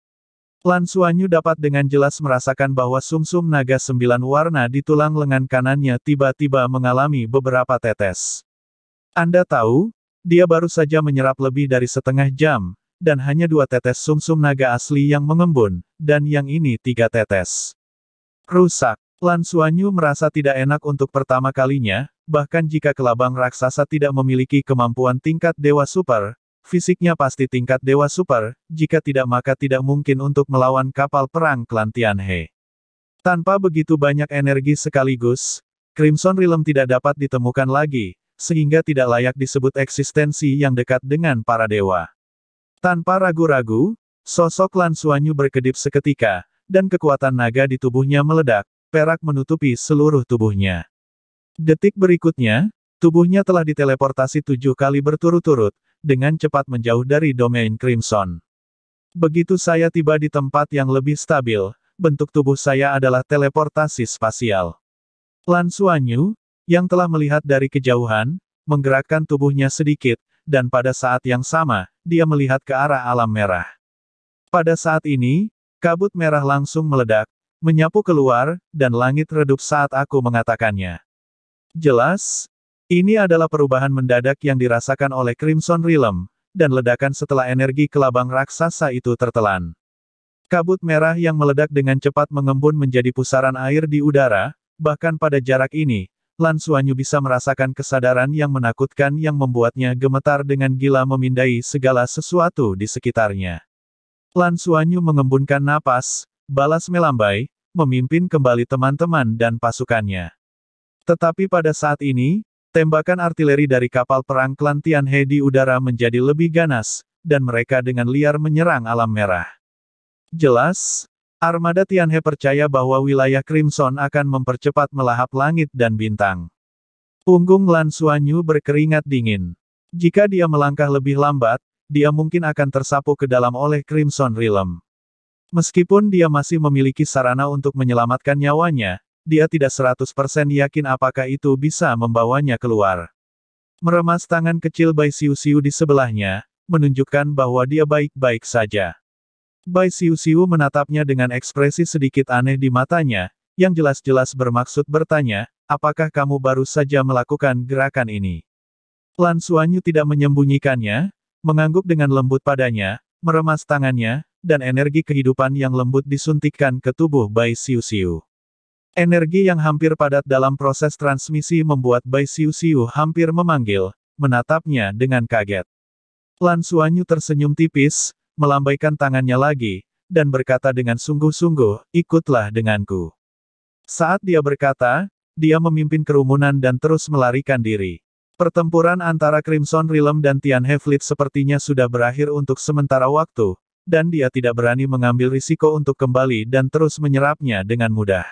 Lan Suanyu dapat dengan jelas merasakan bahwa sumsum -sum naga sembilan warna di tulang lengan kanannya tiba-tiba mengalami beberapa tetes. Anda tahu, dia baru saja menyerap lebih dari setengah jam, dan hanya dua tetes sumsum -sum naga asli yang mengembun, dan yang ini tiga tetes. Rusak. Lan Suanyu merasa tidak enak untuk pertama kalinya, bahkan jika kelabang raksasa tidak memiliki kemampuan tingkat dewa super, fisiknya pasti tingkat dewa super, jika tidak maka tidak mungkin untuk melawan kapal perang klan Tianhe. Tanpa begitu banyak energi sekaligus, Crimson Realm tidak dapat ditemukan lagi, sehingga tidak layak disebut eksistensi yang dekat dengan para dewa. Tanpa ragu-ragu, sosok Lan Suanyu berkedip seketika, dan kekuatan naga di tubuhnya meledak, perak menutupi seluruh tubuhnya. Detik berikutnya, tubuhnya telah diteleportasi tujuh kali berturut-turut, dengan cepat menjauh dari domain Crimson. Begitu saya tiba di tempat yang lebih stabil, bentuk tubuh saya adalah teleportasi spasial. Lan Suanyu, yang telah melihat dari kejauhan, menggerakkan tubuhnya sedikit, dan pada saat yang sama, dia melihat ke arah alam merah. Pada saat ini, kabut merah langsung meledak, Menyapu keluar, dan langit redup saat aku mengatakannya. Jelas, ini adalah perubahan mendadak yang dirasakan oleh Crimson Realm, dan ledakan setelah energi kelabang raksasa itu tertelan. Kabut merah yang meledak dengan cepat mengembun menjadi pusaran air di udara, bahkan pada jarak ini, Lan Suanyu bisa merasakan kesadaran yang menakutkan yang membuatnya gemetar dengan gila memindai segala sesuatu di sekitarnya. Lan Suanyu mengembunkan napas, Balas melambai, memimpin kembali teman-teman dan pasukannya. Tetapi pada saat ini, tembakan artileri dari kapal perang klan Tianhe di udara menjadi lebih ganas, dan mereka dengan liar menyerang alam merah. Jelas, armada Tianhe percaya bahwa wilayah Crimson akan mempercepat melahap langit dan bintang. Punggung Lan Suanyu berkeringat dingin. Jika dia melangkah lebih lambat, dia mungkin akan tersapu ke dalam oleh Crimson Realm. Meskipun dia masih memiliki sarana untuk menyelamatkan nyawanya, dia tidak 100% yakin apakah itu bisa membawanya keluar. Meremas tangan kecil Bai Siu Siu di sebelahnya, menunjukkan bahwa dia baik-baik saja. Bai Siu Siu menatapnya dengan ekspresi sedikit aneh di matanya, yang jelas-jelas bermaksud bertanya, apakah kamu baru saja melakukan gerakan ini? Lan Suanyu tidak menyembunyikannya, mengangguk dengan lembut padanya, meremas tangannya, dan energi kehidupan yang lembut disuntikkan ke tubuh Bai Siu Siu. Energi yang hampir padat dalam proses transmisi membuat Bai Siu Siu hampir memanggil, menatapnya dengan kaget. Lan Suanyu tersenyum tipis, melambaikan tangannya lagi, dan berkata dengan sungguh-sungguh, ikutlah denganku. Saat dia berkata, dia memimpin kerumunan dan terus melarikan diri. Pertempuran antara Crimson Realm dan Tian He sepertinya sudah berakhir untuk sementara waktu, dan dia tidak berani mengambil risiko untuk kembali dan terus menyerapnya dengan mudah.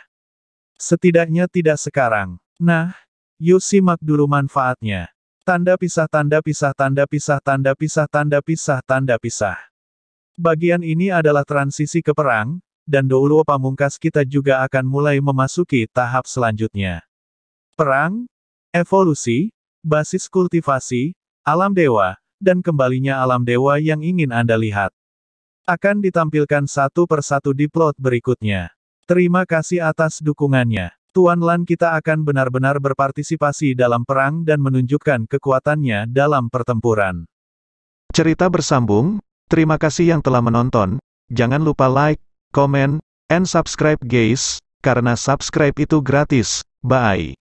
Setidaknya tidak sekarang. Nah, yuk simak dulu manfaatnya. Tanda pisah tanda pisah tanda pisah tanda pisah tanda pisah tanda pisah. Bagian ini adalah transisi ke perang, dan Douluo Pamungkas kita juga akan mulai memasuki tahap selanjutnya. Perang, evolusi, basis kultivasi, alam dewa, dan kembalinya alam dewa yang ingin Anda lihat. Akan ditampilkan satu persatu di plot berikutnya. Terima kasih atas dukungannya. Tuan Lan kita akan benar-benar berpartisipasi dalam perang dan menunjukkan kekuatannya dalam pertempuran. Cerita bersambung, terima kasih yang telah menonton, jangan lupa like, comment, and subscribe guys, karena subscribe itu gratis, bye.